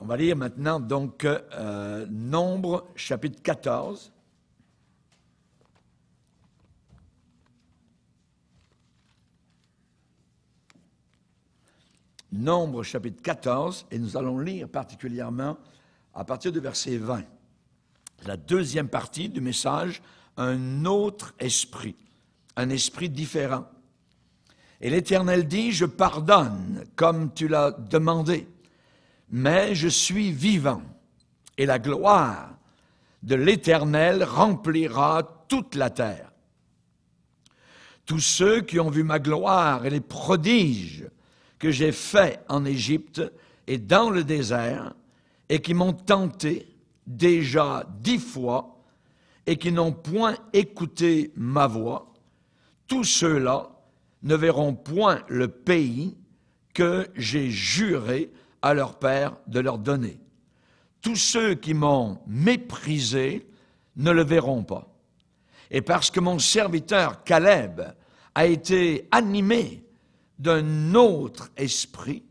On va lire maintenant donc euh, Nombre chapitre 14. Nombre chapitre 14, et nous allons lire particulièrement à partir du verset 20. La deuxième partie du message, un autre esprit, un esprit différent. Et l'Éternel dit, je pardonne comme tu l'as demandé mais je suis vivant, et la gloire de l'Éternel remplira toute la terre. Tous ceux qui ont vu ma gloire et les prodiges que j'ai faits en Égypte et dans le désert, et qui m'ont tenté déjà dix fois, et qui n'ont point écouté ma voix, tous ceux-là ne verront point le pays que j'ai juré à leur Père de leur donner. Tous ceux qui m'ont méprisé ne le verront pas. Et parce que mon serviteur Caleb a été animé d'un autre esprit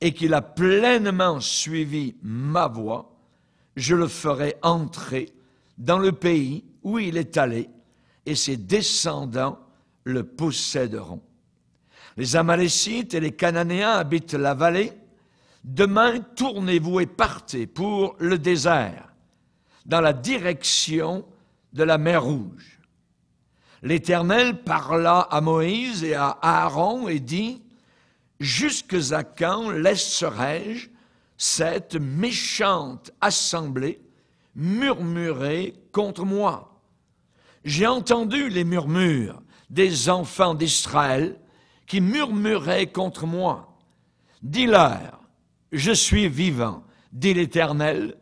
et qu'il a pleinement suivi ma voie, je le ferai entrer dans le pays où il est allé, et ses descendants le posséderont. Les Amalécites et les Cananéens habitent la vallée, Demain, tournez-vous et partez pour le désert, dans la direction de la mer Rouge. L'Éternel parla à Moïse et à Aaron et dit, Jusque à quand laisserai-je cette méchante assemblée murmurer contre moi J'ai entendu les murmures des enfants d'Israël qui murmuraient contre moi. Dis-leur, je suis vivant, dit l'Éternel,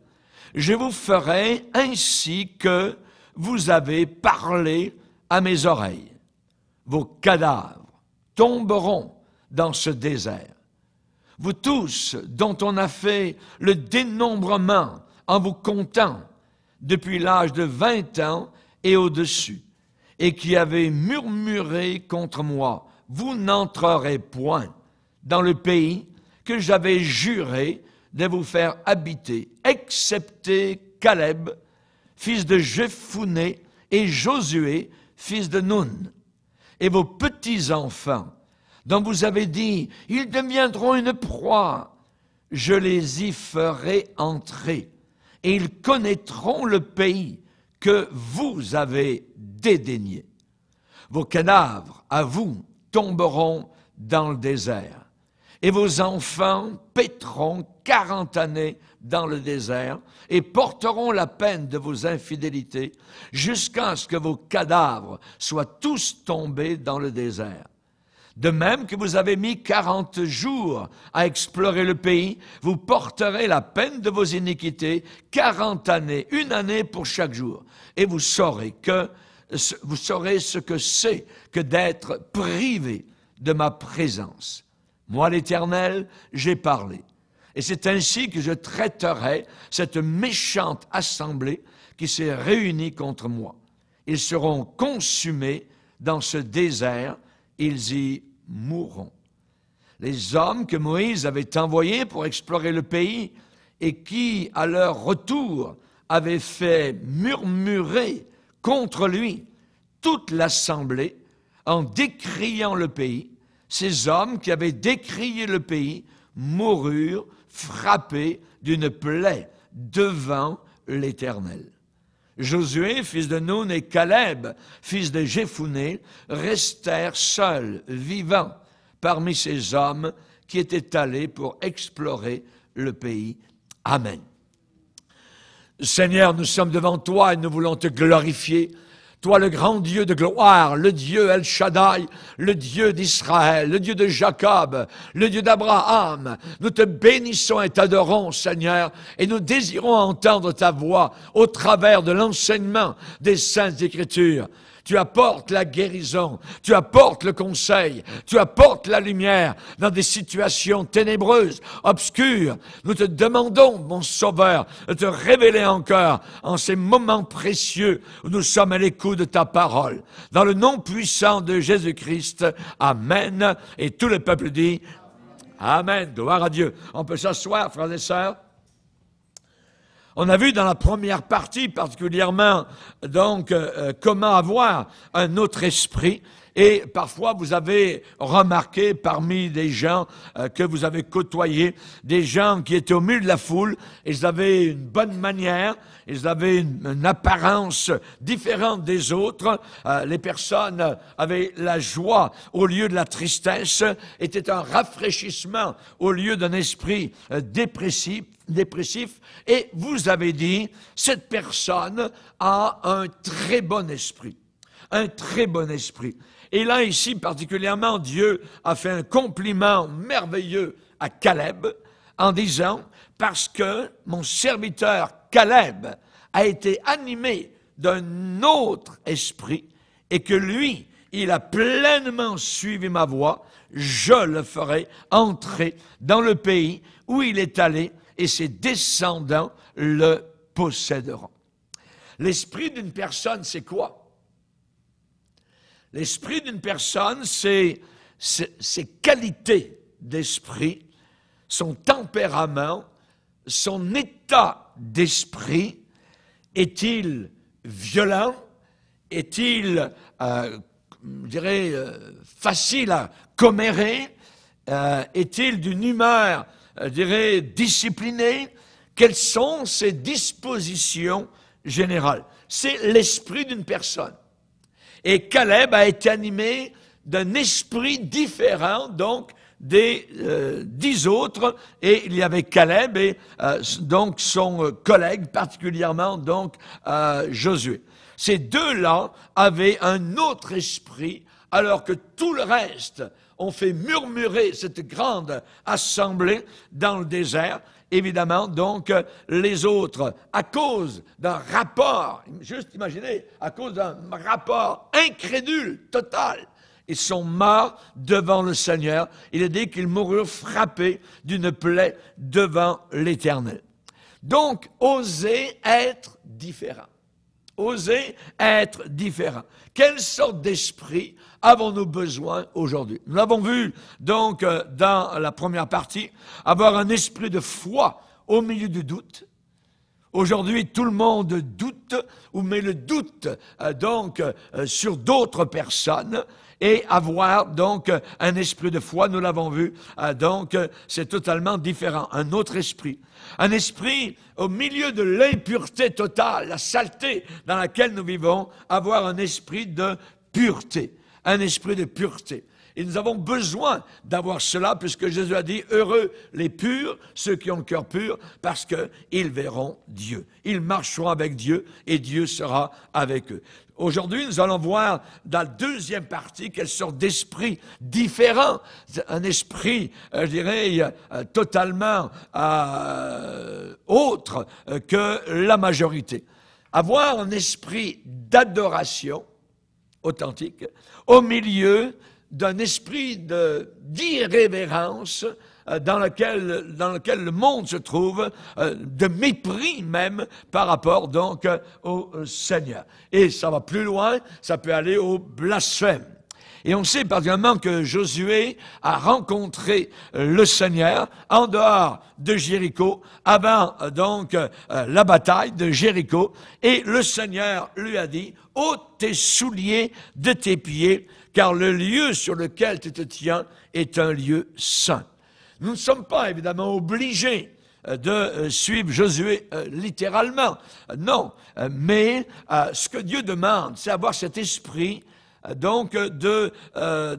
je vous ferai ainsi que vous avez parlé à mes oreilles. Vos cadavres tomberont dans ce désert. Vous tous dont on a fait le dénombrement en vous comptant depuis l'âge de vingt ans et au-dessus, et qui avez murmuré contre moi, vous n'entrerez point dans le pays que j'avais juré de vous faire habiter, excepté Caleb, fils de Jephuné, et Josué, fils de Nun, et vos petits-enfants, dont vous avez dit, ils deviendront une proie, je les y ferai entrer, et ils connaîtront le pays que vous avez dédaigné. Vos cadavres, à vous, tomberont dans le désert et vos enfants pétront quarante années dans le désert et porteront la peine de vos infidélités jusqu'à ce que vos cadavres soient tous tombés dans le désert. De même que vous avez mis quarante jours à explorer le pays, vous porterez la peine de vos iniquités quarante années, une année pour chaque jour, et vous saurez que vous saurez ce que c'est que d'être privé de ma présence. Moi l'Éternel, j'ai parlé. Et c'est ainsi que je traiterai cette méchante assemblée qui s'est réunie contre moi. Ils seront consumés dans ce désert, ils y mourront. Les hommes que Moïse avait envoyés pour explorer le pays et qui, à leur retour, avaient fait murmurer contre lui toute l'assemblée en décriant le pays, ces hommes qui avaient décrié le pays moururent frappés d'une plaie devant l'Éternel. Josué, fils de Nun, et Caleb, fils de Jephuné, restèrent seuls, vivants, parmi ces hommes qui étaient allés pour explorer le pays. Amen. Seigneur, nous sommes devant toi et nous voulons te glorifier toi, le grand Dieu de gloire, le Dieu El Shaddai, le Dieu d'Israël, le Dieu de Jacob, le Dieu d'Abraham, nous te bénissons et t'adorons, Seigneur, et nous désirons entendre ta voix au travers de l'enseignement des Saintes Écritures. Tu apportes la guérison, tu apportes le conseil, tu apportes la lumière dans des situations ténébreuses, obscures. Nous te demandons, mon Sauveur, de te révéler encore en ces moments précieux où nous sommes à l'écoute de ta parole. Dans le nom puissant de Jésus-Christ, Amen. Et tout le peuple dit Amen. Gloire à Dieu. On peut s'asseoir, frères et sœurs. On a vu dans la première partie particulièrement donc euh, euh, comment avoir un autre esprit et parfois, vous avez remarqué parmi des gens euh, que vous avez côtoyés, des gens qui étaient au milieu de la foule, ils avaient une bonne manière, ils avaient une, apparence différente des autres, les personnes avaient la joie au lieu de la tristesse, étaient un rafraîchissement au lieu d'un esprit dépressif, dépressif et vous avez dit, cette personne a un très bon esprit. Un très bon esprit. Et là, ici, particulièrement, Dieu a fait un compliment merveilleux à Caleb en disant, parce que mon serviteur Caleb a été animé d'un autre esprit et que lui, il a pleinement suivi ma voie, je le ferai entrer dans le pays où il est allé et ses descendants le posséderont. L'esprit d'une personne, c'est quoi L'esprit d'une personne, c'est ses qualités d'esprit, son tempérament, son état d'esprit. Est-il violent Est-il, euh, je dirais, euh, facile à commérer euh, Est-il d'une humeur euh, je dirais, quelles sont ses dispositions générales. C'est l'esprit d'une personne. Et Caleb a été animé d'un esprit différent, donc, des euh, dix autres, et il y avait Caleb et euh, donc son collègue, particulièrement donc Josué. Ces deux-là avaient un autre esprit, alors que tout le reste ont fait murmurer cette grande assemblée dans le désert. Évidemment, donc, euh, les autres, à cause d'un rapport, juste imaginez, à cause d'un rapport incrédule, total, ils sont morts devant le Seigneur. Il est dit qu'ils moururent frappés d'une plaie devant l'Éternel. Donc, oser être différent. Oser être différent. Quelle sorte d'esprit avons-nous besoin aujourd'hui Nous l'avons vu donc euh, dans la première partie, avoir un esprit de foi au milieu du doute. Aujourd'hui, tout le monde doute ou met le doute euh, donc euh, sur d'autres personnes et avoir donc un esprit de foi, nous l'avons vu, donc c'est totalement différent, un autre esprit. Un esprit au milieu de l'impureté totale, la saleté dans laquelle nous vivons, avoir un esprit de pureté un esprit de pureté. Et nous avons besoin d'avoir cela, puisque Jésus a dit, heureux les purs, ceux qui ont le cœur pur, parce qu'ils verront Dieu. Ils marcheront avec Dieu et Dieu sera avec eux. Aujourd'hui, nous allons voir dans la deuxième partie quelle sorte d'esprit différent, un esprit, euh, je dirais, euh, totalement euh, autre que la majorité. Avoir un esprit d'adoration, authentique, au milieu d'un esprit d'irrévérence euh, dans, lequel, dans lequel le monde se trouve, euh, de mépris même par rapport donc euh, au Seigneur. Et ça va plus loin, ça peut aller au blasphème. Et on sait particulièrement que Josué a rencontré euh, le Seigneur en dehors de Jéricho, avant euh, donc euh, la bataille de Jéricho, et le Seigneur lui a dit, ô tes souliers de tes pieds, car le lieu sur lequel tu te tiens est un lieu saint. Nous ne sommes pas évidemment obligés de suivre Josué littéralement. Non, mais ce que Dieu demande, c'est avoir cet esprit donc euh, euh,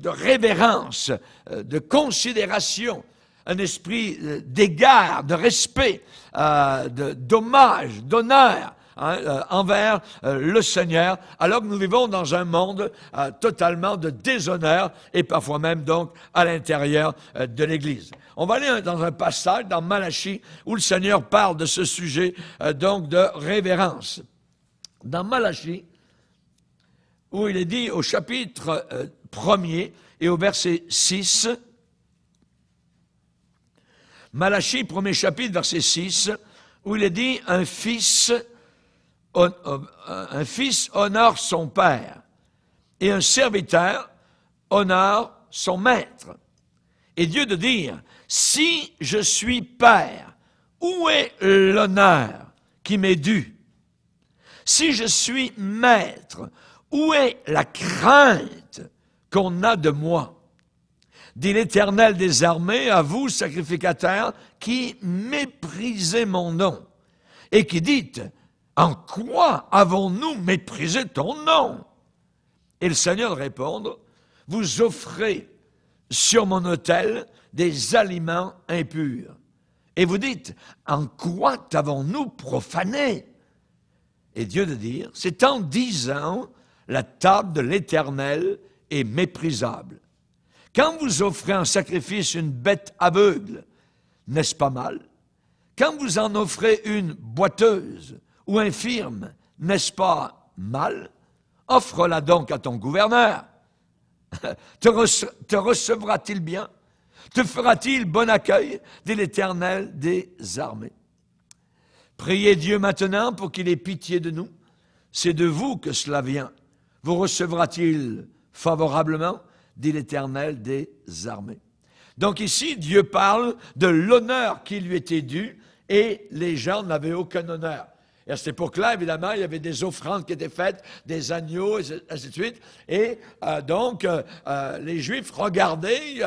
de, révérence, euh, de considération, un esprit d'égard, de respect, d'hommage, d'honneur. Hein, envers le Seigneur, alors que nous vivons dans un monde totalement de déshonneur et parfois même donc à l'intérieur de l'Église. On va aller hein, dans un passage dans Malachie où le Seigneur parle de ce sujet donc de révérence. Dans Malachie, où il est dit au chapitre 1er euh, et au verset 6, Malachie, premier chapitre, verset 6, où il est dit un fils, euh, un fils honore son père et un serviteur honore son maître. Et Dieu de dire, si je suis père, où est l'honneur qui m'est dû Si je suis maître, où est la crainte qu'on a de moi dit l'Éternel des armées, à vous, sacrificateurs qui méprisez mon nom, et qui dites, en quoi avons-nous méprisé ton nom Et le Seigneur répondre, vous offrez sur mon autel des aliments impurs. Et vous dites, en quoi t'avons-nous profané Et Dieu de dire, c'est en disant la table de l'Éternel est méprisable. Quand vous offrez en sacrifice une bête aveugle, n'est-ce pas mal Quand vous en offrez une boiteuse ou infirme, n'est-ce pas mal Offre-la donc à ton gouverneur. te, recevra-t-il bien Te fera-t-il bon accueil de l'Éternel des armées Priez Dieu maintenant pour qu'il ait pitié de nous. C'est de vous que cela vient vous recevra-t-il favorablement dit l'Éternel des armées. Donc ici, Dieu parle de l'honneur qui lui était dû et les gens n'avaient aucun honneur. Et à cette époque-là, évidemment, il y avait des offrandes qui étaient faites, des agneaux, et ainsi de suite. Et euh, donc, euh, euh, les Juifs regardaient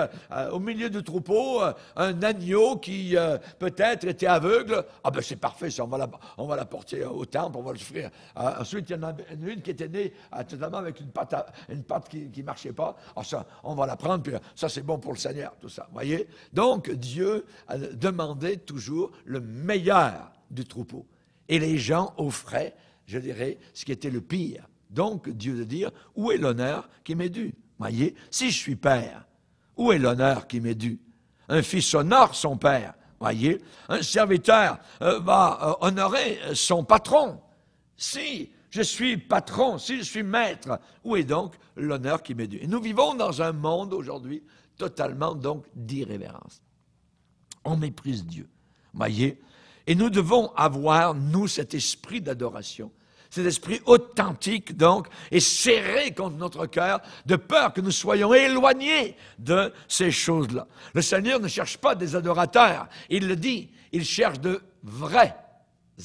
au milieu du troupeau un agneau qui peut-être était aveugle. Ah ben c'est parfait, ça, on va, la, l'apporter au temple, on va le l'offrir. ensuite, il y en a une qui était née totalement avec une patte, une patte qui ne marchait pas. Ah ça, on va la prendre, puis ça c'est bon pour le Seigneur, tout ça. voyez Donc, Dieu demandait toujours le meilleur du troupeau et les gens offraient, je dirais, ce qui était le pire. Donc Dieu de dire, où est l'honneur qui m'est dû Voyez, si je suis père, où est l'honneur qui m'est dû Un fils honore son père, voyez. Un serviteur euh, va euh, honorer euh, son patron. Si je suis patron, si je suis maître, où est donc l'honneur qui m'est dû Et nous vivons dans un monde aujourd'hui totalement donc d'irrévérence. On méprise Dieu. Voyez, et nous devons avoir, nous, cet esprit d'adoration, cet esprit authentique, donc, et serré contre notre cœur, de peur que nous soyons éloignés de ces choses-là. Le Seigneur ne cherche pas des adorateurs, il le dit, il cherche de vrais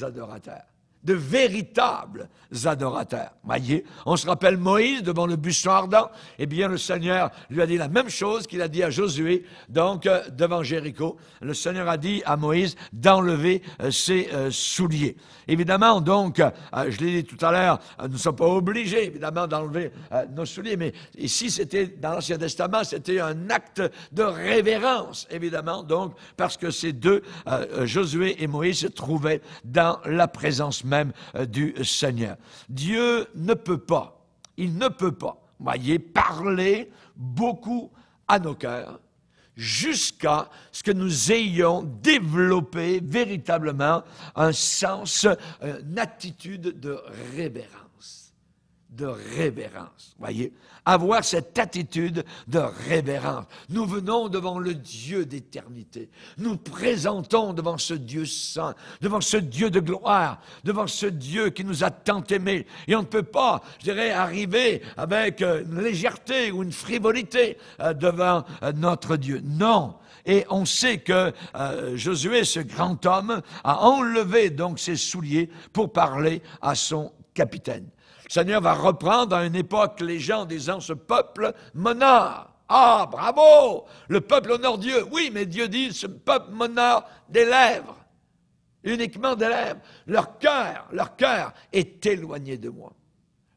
adorateurs de véritables adorateurs. Voyez, on se rappelle Moïse devant le buisson ardent. et eh bien, le Seigneur lui a dit la même chose qu'il a dit à Josué, donc euh, devant Jéricho. Le Seigneur a dit à Moïse d'enlever euh, ses euh, souliers. Évidemment, donc, je l'ai dit tout à l'heure, nous ne sommes pas obligés, évidemment, d'enlever nos souliers, mais ici, c'était, dans l'Ancien Testament, c'était un acte de révérence, évidemment, donc, parce que ces deux, Josué et Moïse, se trouvaient dans la présence même euh, du Seigneur. Dieu ne peut pas, il ne peut pas, voyez, parler beaucoup à nos cœurs jusqu'à ce que nous ayons développé véritablement un sens, euh, une attitude de révérence de révérence. Voyez, avoir cette attitude de révérence. Nous venons devant le Dieu d'éternité. Nous présentons devant ce Dieu saint, devant ce Dieu de gloire, devant ce Dieu qui nous a tant aimés. Et on ne peut pas, je dirais, arriver avec une légèreté ou une frivolité euh, devant euh, notre Dieu. Non. Et on sait que euh, Josué, ce grand homme, a enlevé donc ses souliers pour parler à son capitaine. Le Seigneur va reprendre à une époque les gens disant ce peuple m'honore. Ah, bravo Le peuple honore Dieu. Oui, mais Dieu dit ce peuple m'honore des lèvres. Uniquement des lèvres. Leur cœur, leur cœur est éloigné de moi.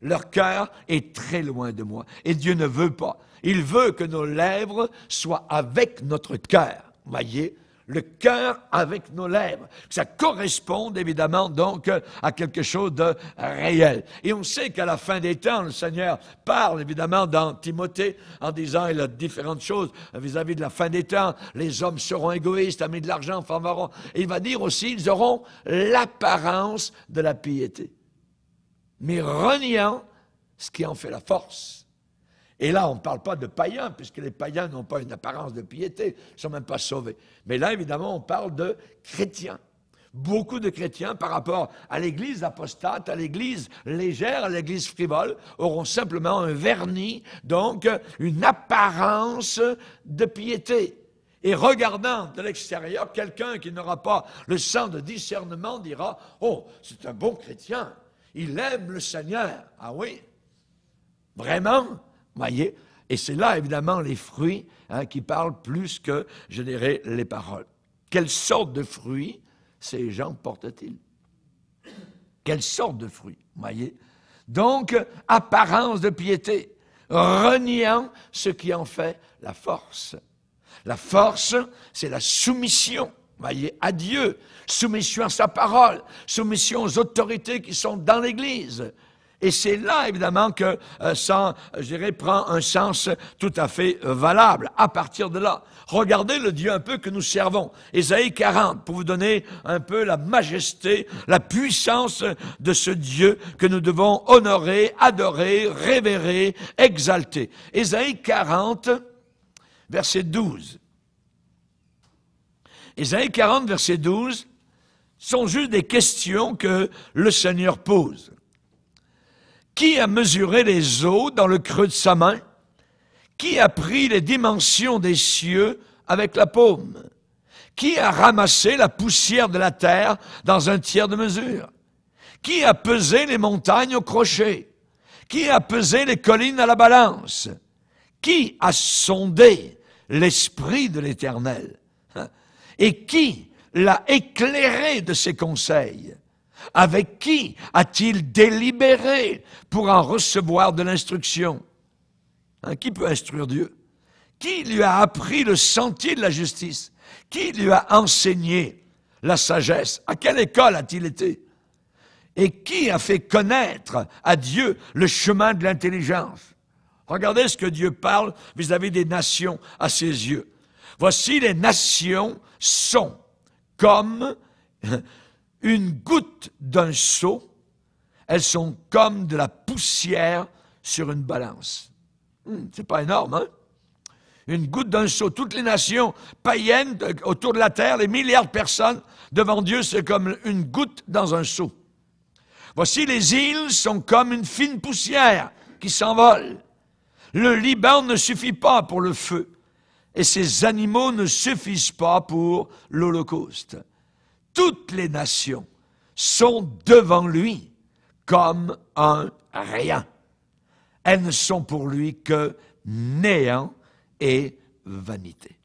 Leur cœur est très loin de moi. Et Dieu ne veut pas. Il veut que nos lèvres soient avec notre cœur. Voyez, le cœur avec nos lèvres. Ça corresponde évidemment donc à quelque chose de réel. Et on sait qu'à la fin des temps, le Seigneur parle évidemment dans Timothée en disant, il a différentes choses vis-à-vis de la fin des temps, les hommes seront égoïstes, amis de l'argent, formeront. il va dire aussi, ils auront l'apparence de la piété, mais reniant ce qui en fait la force. Et là, on ne parle pas de païens, puisque les païens n'ont pas une apparence de piété, ils ne sont même pas sauvés. Mais là, évidemment, on parle de chrétiens. Beaucoup de chrétiens, par rapport à l'Église apostate, à l'Église légère, à l'Église frivole, auront simplement un vernis, donc une apparence de piété. Et regardant de l'extérieur, quelqu'un qui n'aura pas le sang de discernement dira, oh, c'est un bon chrétien, il aime le Seigneur. Ah oui Vraiment voyez Et c'est là, évidemment, les fruits hein, qui parlent plus que, je dirais, les paroles. Quelle sorte de fruits ces gens portent-ils Quelle sorte de fruits, voyez Donc, apparence de piété, reniant ce qui en fait la force. La force, c'est la soumission voyez, à Dieu, soumission à sa parole, soumission aux autorités qui sont dans l'Église, et c'est là, évidemment, que ça, euh, je prend un sens tout à fait euh, valable à partir de là. Regardez le Dieu un peu que nous servons. Ésaïe 40, pour vous donner un peu la majesté, la puissance de ce Dieu que nous devons honorer, adorer, révérer, exalter. Ésaïe 40, verset 12. Ésaïe 40, verset 12, sont juste des questions que le Seigneur pose. Qui a mesuré les eaux dans le creux de sa main Qui a pris les dimensions des cieux avec la paume Qui a ramassé la poussière de la terre dans un tiers de mesure Qui a pesé les montagnes au crochet Qui a pesé les collines à la balance Qui a sondé l'Esprit de l'Éternel hein? Et qui l'a éclairé de ses conseils avec qui a-t-il délibéré pour en recevoir de l'instruction hein, Qui peut instruire Dieu Qui lui a appris le sentier de la justice Qui lui a enseigné la sagesse À quelle école a-t-il été Et qui a fait connaître à Dieu le chemin de l'intelligence Regardez ce que Dieu parle vis à -vis des nations à ses yeux. Voici les nations sont comme une goutte d'un seau, elles sont comme de la poussière sur une balance. Hmm, c'est pas énorme, hein? Une goutte d'un seau. Toutes les nations païennes autour de la terre, les milliards de personnes devant Dieu, c'est comme une goutte dans un seau. Voici les îles sont comme une fine poussière qui s'envole. Le Liban ne suffit pas pour le feu et ces animaux ne suffisent pas pour l'Holocauste toutes les nations sont devant lui comme un rien. Elles ne sont pour lui que néant et vanité.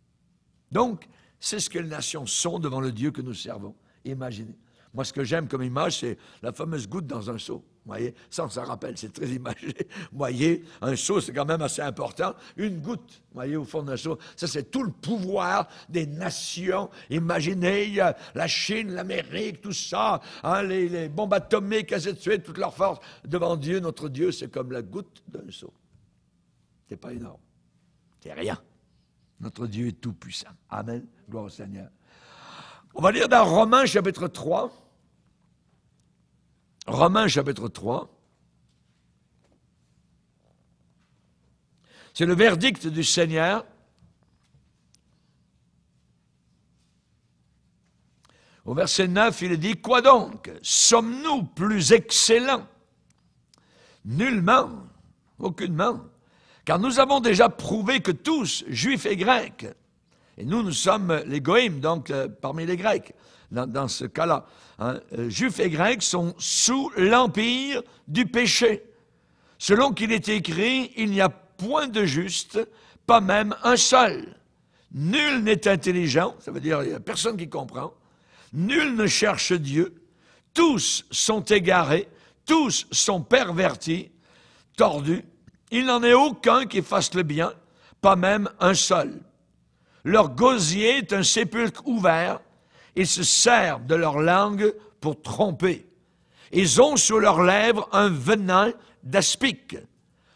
Donc, c'est ce que les nations sont devant le Dieu que nous servons. Imaginez. Moi, ce que j'aime comme image, c'est la fameuse goutte dans un seau voyez, ça on rappelle, c'est très imagé, voyez, un seau c'est quand même assez important, une goutte, voyez, au fond d'un seau, ça c'est tout le pouvoir des nations, imaginez la Chine, l'Amérique, tout ça, hein, les, bombes atomiques, ainsi de suite, toute leur force, devant Dieu, notre Dieu, c'est comme la goutte d'un seau, c'est pas énorme, c'est rien, notre Dieu est tout puissant, Amen, gloire au Seigneur. On va lire dans Romains chapitre 3, Romains chapitre 3, c'est le verdict du Seigneur Au verset 9, il dit, Quoi donc Sommes-nous plus excellents Nullement, aucunement, car nous avons déjà prouvé que tous, juifs et grecs, et nous, nous sommes les goïmes, donc euh, parmi les grecs, dans, ce cas-là. Hein. Euh, juifs et Grecs sont sous l'empire du péché. Selon qu'il est écrit, il n'y a point de juste, pas même un seul. Nul n'est intelligent, ça veut dire n'y a personne qui comprend. Nul ne cherche Dieu. Tous sont égarés, tous sont pervertis, tordus. Il n'en est aucun qui fasse le bien, pas même un seul. Leur gosier est un sépulcre ouvert, ils se servent de leur langue pour tromper. Ils ont sur leurs lèvres un venin d'aspic.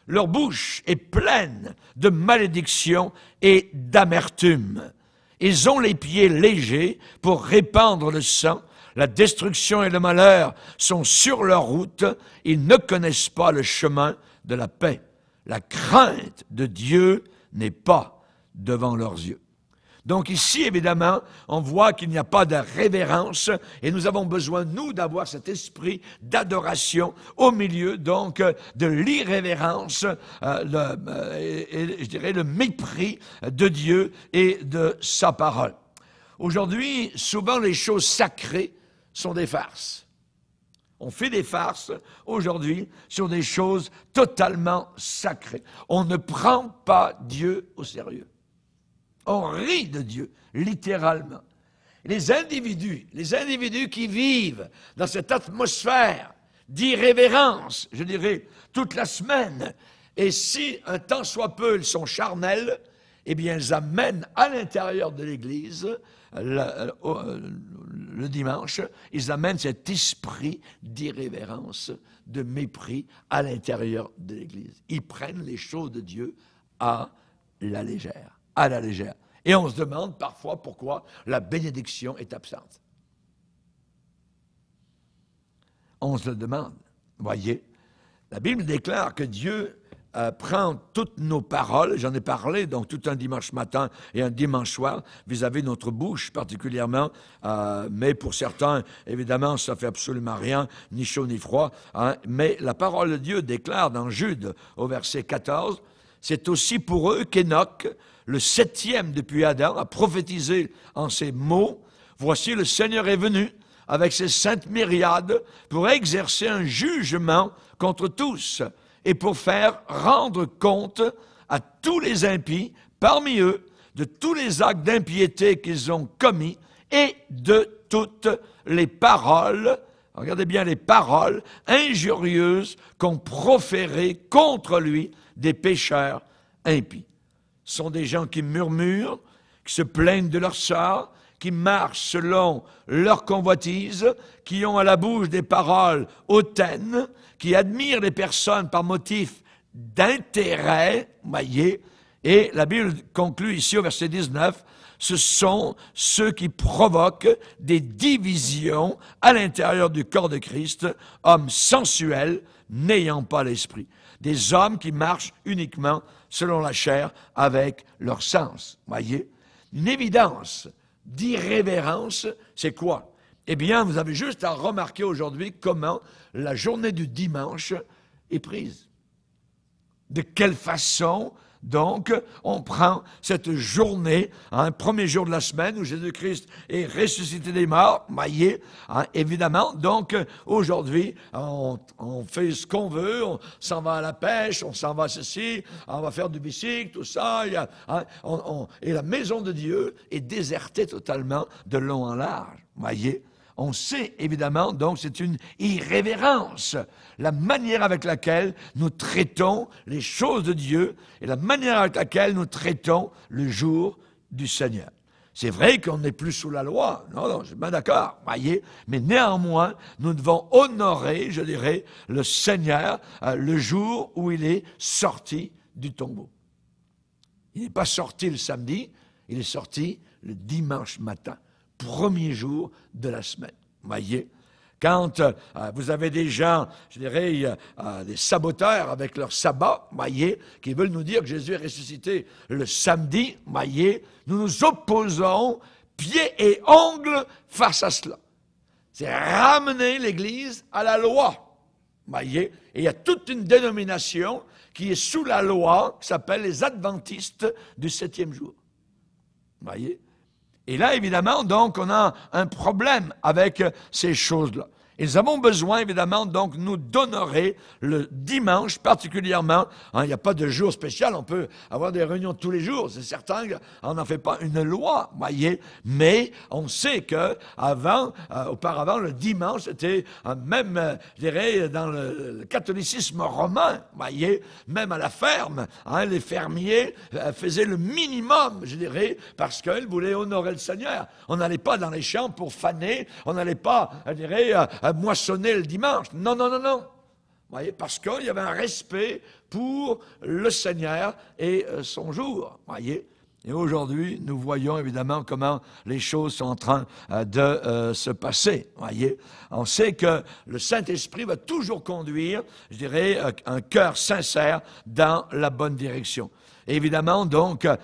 Leur bouche est pleine de malédiction et d'amertume. Ils ont les pieds légers pour répandre le sang. La destruction et le malheur sont sur leur route. Ils ne connaissent pas le chemin de la paix. La crainte de Dieu n'est pas devant leurs yeux. Donc ici, évidemment, on voit qu'il n'y a pas de révérence et nous avons besoin, nous, d'avoir cet esprit d'adoration au milieu, donc, euh, de l'irrévérence, euh, euh, je dirais le mépris de Dieu et de sa parole. Aujourd'hui, souvent, les choses sacrées sont des farces. On fait des farces aujourd'hui sur des choses totalement sacrées. On ne prend pas Dieu au sérieux on rit de Dieu, littéralement. Les individus, les individus qui vivent dans cette atmosphère d'irrévérence, je dirais, toute la semaine, et si un temps soit peu, ils sont charnels, eh bien, ils amènent à l'intérieur de l'Église, le, euh, le, dimanche, ils amènent cet esprit d'irrévérence, de mépris à l'intérieur de l'Église. Ils prennent les choses de Dieu à la légère à la légère. Et on se demande parfois pourquoi la bénédiction est absente. On se le demande. Voyez, la Bible déclare que Dieu euh, prend toutes nos paroles, j'en ai parlé donc tout un dimanche matin et un dimanche soir vis-à-vis notre bouche particulièrement, euh, mais pour certains évidemment ça fait absolument rien, ni chaud ni froid, hein. mais la parole de Dieu déclare dans Jude au verset 14, c'est aussi pour eux qu'Enoch, le septième depuis Adam, a prophétisé en ces mots, Voici le Seigneur est venu avec ses saintes myriades pour exercer un jugement contre tous et pour faire rendre compte à tous les impies parmi eux de tous les actes d'impiété qu'ils ont commis et de toutes les paroles, regardez bien les paroles injurieuses qu'ont proférées contre lui des pécheurs impies. Ce sont des gens qui murmurent, qui se plaignent de leur sort, qui marchent selon leur convoitise, qui ont à la bouche des paroles hautaines, qui admirent les personnes par motif d'intérêt, voyez, et la Bible conclut ici au verset 19, ce sont ceux qui provoquent des divisions à l'intérieur du corps de Christ, hommes sensuels, n'ayant pas l'esprit des hommes qui marchent uniquement selon la chair avec leur sens. Voyez Une évidence d'irrévérence, c'est quoi Eh bien, vous avez juste à remarquer aujourd'hui comment la journée du dimanche est prise. De quelle façon donc, on prend cette journée, un premier jour de la semaine où Jésus-Christ est ressuscité des morts, maillé, hein, évidemment. Donc, aujourd'hui, on, fait ce qu'on veut, on s'en va à la pêche, on s'en va à ceci, on va faire du bicycle, tout ça. Et, hein, et la maison de Dieu est désertée totalement de long en large. Maillé. On sait évidemment, donc c'est une irrévérence, la manière avec laquelle nous traitons les choses de Dieu et la manière avec laquelle nous traitons le jour du Seigneur. C'est vrai qu'on n'est plus sous la loi, non, non, je suis bien d'accord, voyez, mais néanmoins, nous devons honorer, je dirais, le Seigneur euh, le jour où il est sorti du tombeau. Il n'est pas sorti le samedi, il est sorti le dimanche matin premier jour de la semaine. Voyez, quand euh, vous avez des gens, je dirais, euh, des saboteurs avec leur sabbat, maillé, qui veulent nous dire que Jésus est ressuscité le samedi, maillé, nous nous opposons pied et ongle face à cela. C'est ramener l'Église à la loi, maillé. Et il y a toute une dénomination qui est sous la loi, qui s'appelle les adventistes du septième jour. Voyez et là, évidemment, donc, on a un problème avec ces choses-là. Ils avons besoin, évidemment, donc, nous d'honorer le dimanche particulièrement. Hein, il n'y a pas de jour spécial. On peut avoir des réunions tous les jours, c'est certain. On n'en fait pas une loi, voyez. Mais on sait que avant, euh, auparavant, le dimanche, c'était euh, même, euh, je dirais, dans le, catholicisme romain, voyez, même à la ferme, hein, les fermiers faisaient le minimum, je dirais, parce qu'ils voulaient honorer le Seigneur. On n'allait pas dans les champs pour faner. On n'allait pas, je dirais, ben, moissonner le dimanche. Non, non, non, non. Vous voyez, parce qu'il y avait un respect pour le Seigneur et euh, son jour. Vous voyez. Et aujourd'hui, nous voyons évidemment comment les choses sont en train euh, de euh, se passer. Voyez, on sait que le Saint-Esprit va toujours conduire, je dirais, un cœur sincère dans la bonne direction. Évidemment, donc, euh,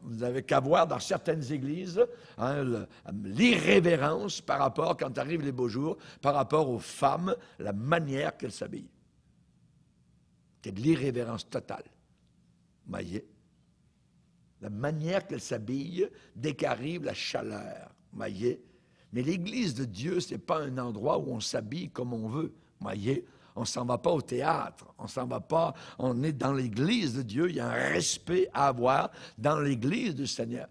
vous n'avez qu'à voir dans certaines églises hein, l'irrévérence par rapport, quand arrivent les beaux jours, par rapport aux femmes, la manière qu'elles s'habillent. C'est de l'irrévérence totale. Vous La manière qu'elles s'habillent dès qu'arrive la chaleur. Vous Mais l'Église de Dieu, ce n'est pas un endroit où on s'habille comme on veut. On s'en va pas au théâtre, on s'en va pas, on est dans l'Église de Dieu, il y a un respect à avoir dans l'Église du Seigneur.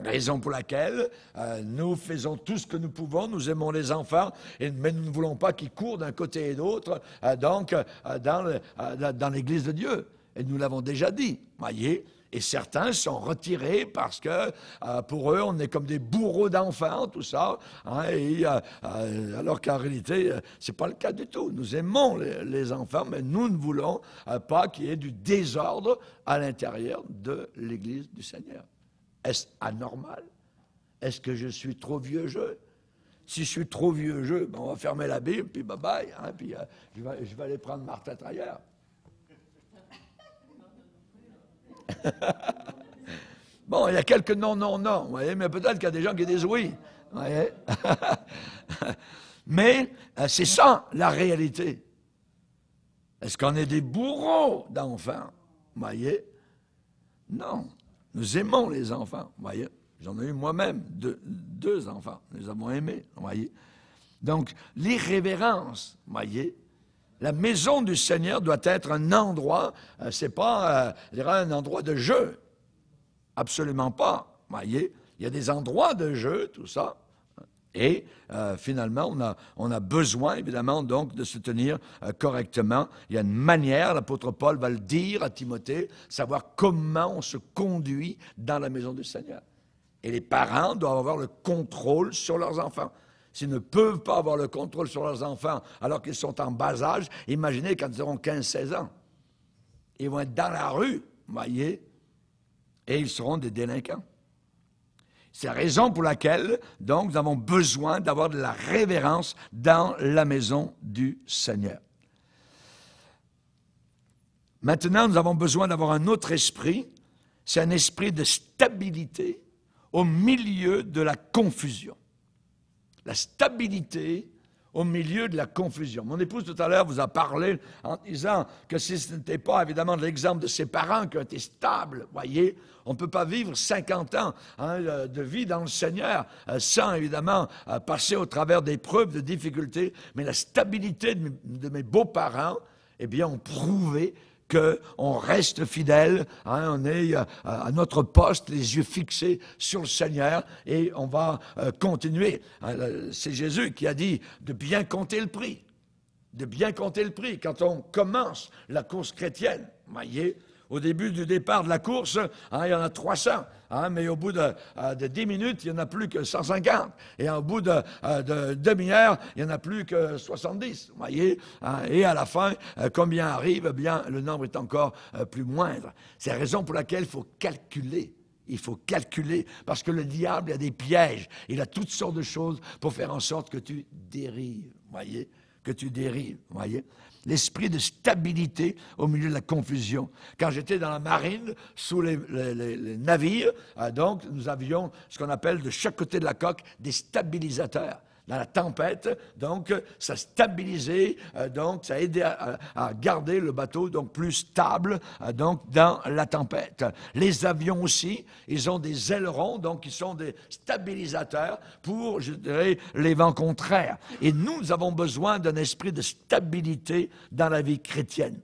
Raison pour laquelle euh, nous faisons tout ce que nous pouvons, nous aimons les enfants, mais nous ne voulons pas qu'ils courent d'un côté et d'autre, euh, donc, euh, dans l'Église de Dieu. Et nous l'avons déjà dit, voyez, et certains sont retirés parce que euh, pour eux, on est comme des bourreaux d'enfants, tout ça. Hein, euh, euh, alors qu'en réalité, c'est pas le cas du tout. Nous aimons les, enfants, mais nous ne voulons pas qu'il y ait du désordre à l'intérieur de l'Église du Seigneur. Est-ce anormal Est-ce que je suis trop vieux jeu si je suis trop vieux jeu, ben, on va fermer la Bible, puis bye bye, hein, puis je vais, je vais aller prendre Martha ailleurs. bon, il y a quelques non, non, non, vous voyez, mais peut-être qu'il y a des gens qui disent oui. Vous voyez mais euh, c'est ça la réalité. Est-ce qu'on est des bourreaux d'enfants Vous voyez Non. Nous aimons les enfants. Vous voyez J'en ai eu moi-même deux, enfants. Nous avons aimé. Vous voyez Donc, l'irrévérence, vous voyez, la maison du Seigneur doit être un endroit, euh, c'est pas euh, un endroit de jeu. Absolument pas. Voyez, il y a des endroits de jeu, tout ça. Et euh, finalement, on a, besoin, évidemment, donc, de se tenir correctement. Il y a une manière, l'apôtre Paul va le dire à Timothée, savoir comment on se conduit dans la maison du Seigneur. Et les parents doivent avoir le contrôle sur leurs enfants s'ils ne peuvent pas avoir le contrôle sur leurs enfants alors qu'ils sont en bas âge, imaginez quand ils auront 15-16 ans. Ils vont être dans la rue, voyez, et ils seront des délinquants. C'est la raison pour laquelle, donc, nous avons besoin d'avoir de la révérence dans la maison du Seigneur. Maintenant, nous avons besoin d'avoir un autre esprit. C'est un esprit de stabilité au milieu de la confusion la stabilité au milieu de la confusion. Mon épouse tout à l'heure vous a parlé en disant que si ce n'était pas évidemment l'exemple de ses parents qui ont été stables, voyez, on ne peut pas vivre 50 ans hein, euh, de vie dans le Seigneur euh, sans évidemment euh, passer au travers d'épreuves, de difficultés, mais la stabilité de mes beaux-parents, eh bien, ont prouvé qu'on reste fidèle, hein, on est euh, à notre poste, les yeux fixés sur le Seigneur, et on va euh, continuer. Hein, c'est Jésus qui a dit de bien compter le prix, de bien compter le prix quand on commence la course chrétienne. Voyez, au début du départ de la course, hein, il y en a 300, hein, mais au bout de, 10 euh, minutes, il n'y en a plus que 150. Et au bout de, euh, demi-heure, il n'y en a plus que 70. voyez hein. Et à la fin, euh, combien arrive eh bien, le nombre est encore plus moindre. C'est la raison pour laquelle il faut calculer. Il faut calculer parce que le diable a des pièges. Il a toutes sortes de choses pour faire en sorte que tu dérives. Voyez que tu dérives. Voyez l'esprit de stabilité au milieu de la confusion. Quand j'étais dans la marine, sous les, navires, euh, donc, nous avions ce qu'on appelle de chaque côté de la coque des stabilisateurs dans la tempête, donc ça stabilisait, euh, donc ça aidait à, à, garder le bateau donc plus stable euh, donc dans la tempête. Les avions aussi, ils ont des ailerons, donc ils sont des stabilisateurs pour, je dirais, les vents contraires. Et nous avons besoin d'un esprit de stabilité dans la vie chrétienne.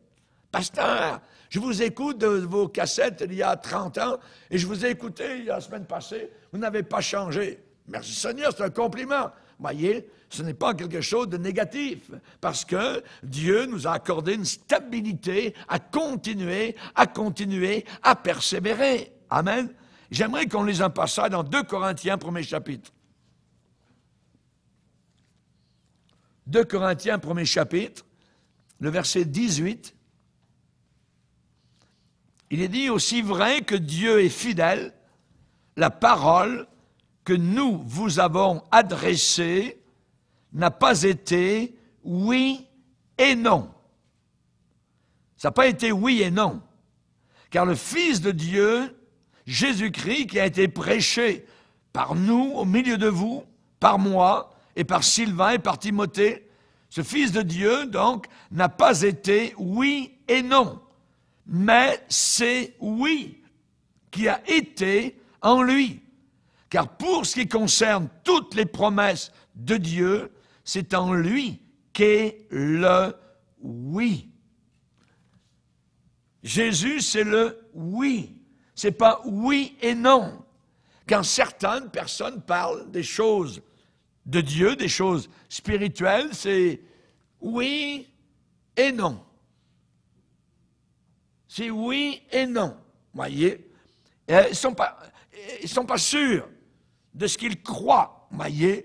Pasteur, je vous écoute de vos cassettes il y a 30 ans et je vous ai écouté la semaine passée, vous n'avez pas changé. Merci Seigneur, c'est un compliment voyez, ce n'est pas quelque chose de négatif, parce que Dieu nous a accordé une stabilité à continuer, à continuer, à persévérer. Amen. J'aimerais qu'on les un passage dans 2 Corinthiens, premier chapitre. 2 Corinthiens, premier chapitre, le verset 18. Il est dit aussi vrai que Dieu est fidèle, la parole que nous vous avons adressé n'a pas été oui et non. Ça n'a pas été oui et non. Car le Fils de Dieu, Jésus-Christ, qui a été prêché par nous, au milieu de vous, par moi, et par Sylvain, et par Timothée, ce Fils de Dieu, donc, n'a pas été oui et non. Mais c'est oui qui a été en lui. Car pour ce qui concerne toutes les promesses de Dieu, c'est en lui qu'est le oui. Jésus, c'est le oui. C'est pas oui et non. Quand certaines personnes parlent des choses de Dieu, des choses spirituelles, c'est oui et non. C'est oui et non. Voyez, euh, ils sont pas, euh, ils sont pas sûrs de ce qu'ils croient, ne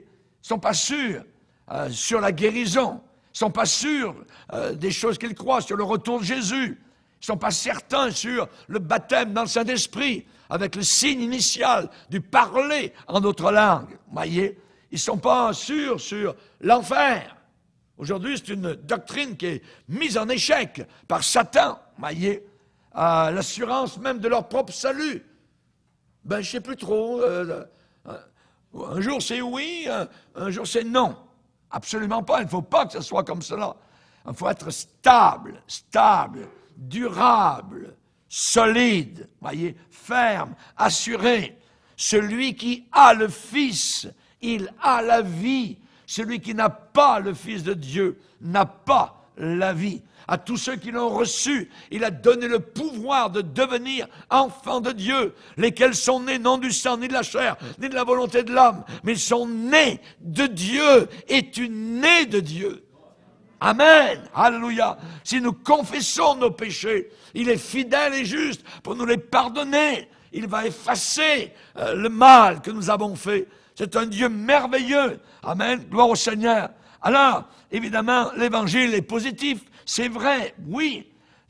sont pas sûrs euh, sur la guérison, sont pas sûrs euh, des choses qu'ils croient, sur le retour de Jésus, sont pas certains sur le baptême dans le Saint-Esprit, avec le signe initial du parler en notre langue, maillé, Ils sont pas sûrs sur l'enfer. Aujourd'hui, c'est une doctrine qui est mise en échec par Satan, maillé, à l'assurance même de leur propre salut. Ben, je sais plus trop. Euh, un jour c'est oui, un, jour c'est non. Absolument pas, il ne faut pas que ce soit comme cela. Il faut être stable, stable, durable, solide, voyez, ferme, assuré. Celui qui a le Fils, il a la vie. Celui qui n'a pas le Fils de Dieu n'a pas la vie. À tous ceux qui l'ont reçu, il a donné le pouvoir de devenir enfants de Dieu, lesquels sont nés non du sang, ni de la chair, ni de la volonté de l'homme, mais ils sont nés de Dieu. Et tu nés de Dieu. Amen. Alléluia. Si nous confessons nos péchés, il est fidèle et juste pour nous les pardonner. Il va effacer euh, le mal que nous avons fait. C'est un Dieu merveilleux. Amen. Gloire au Seigneur. Alors, ah évidemment, l'évangile est positif, c'est vrai, oui.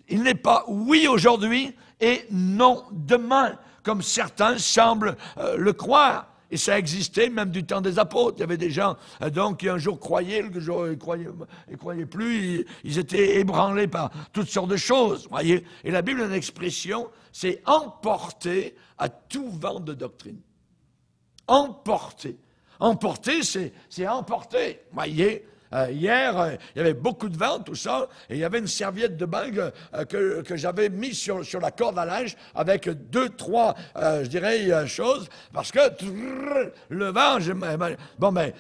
Il n'est pas oui aujourd'hui et non demain, comme certains semblent euh, le croire. Et ça existait même du temps des apôtres. Il y avait des gens euh, donc qui un jour croyaient, le jour ils croyaient, croyaient plus. Ils, étaient ébranlés par toutes sortes de choses. Voyez. Et la Bible a une expression, c'est emporté à tout vent de doctrine. Emporté. Emporter, c'est emporter, voyez euh, hier, euh, il y avait beaucoup de vent, tout ça, et il y avait une serviette de bague euh, que, j'avais mise sur, sur la corde à linge avec deux, trois, je dirais, choses, parce que le vent, bon, ben,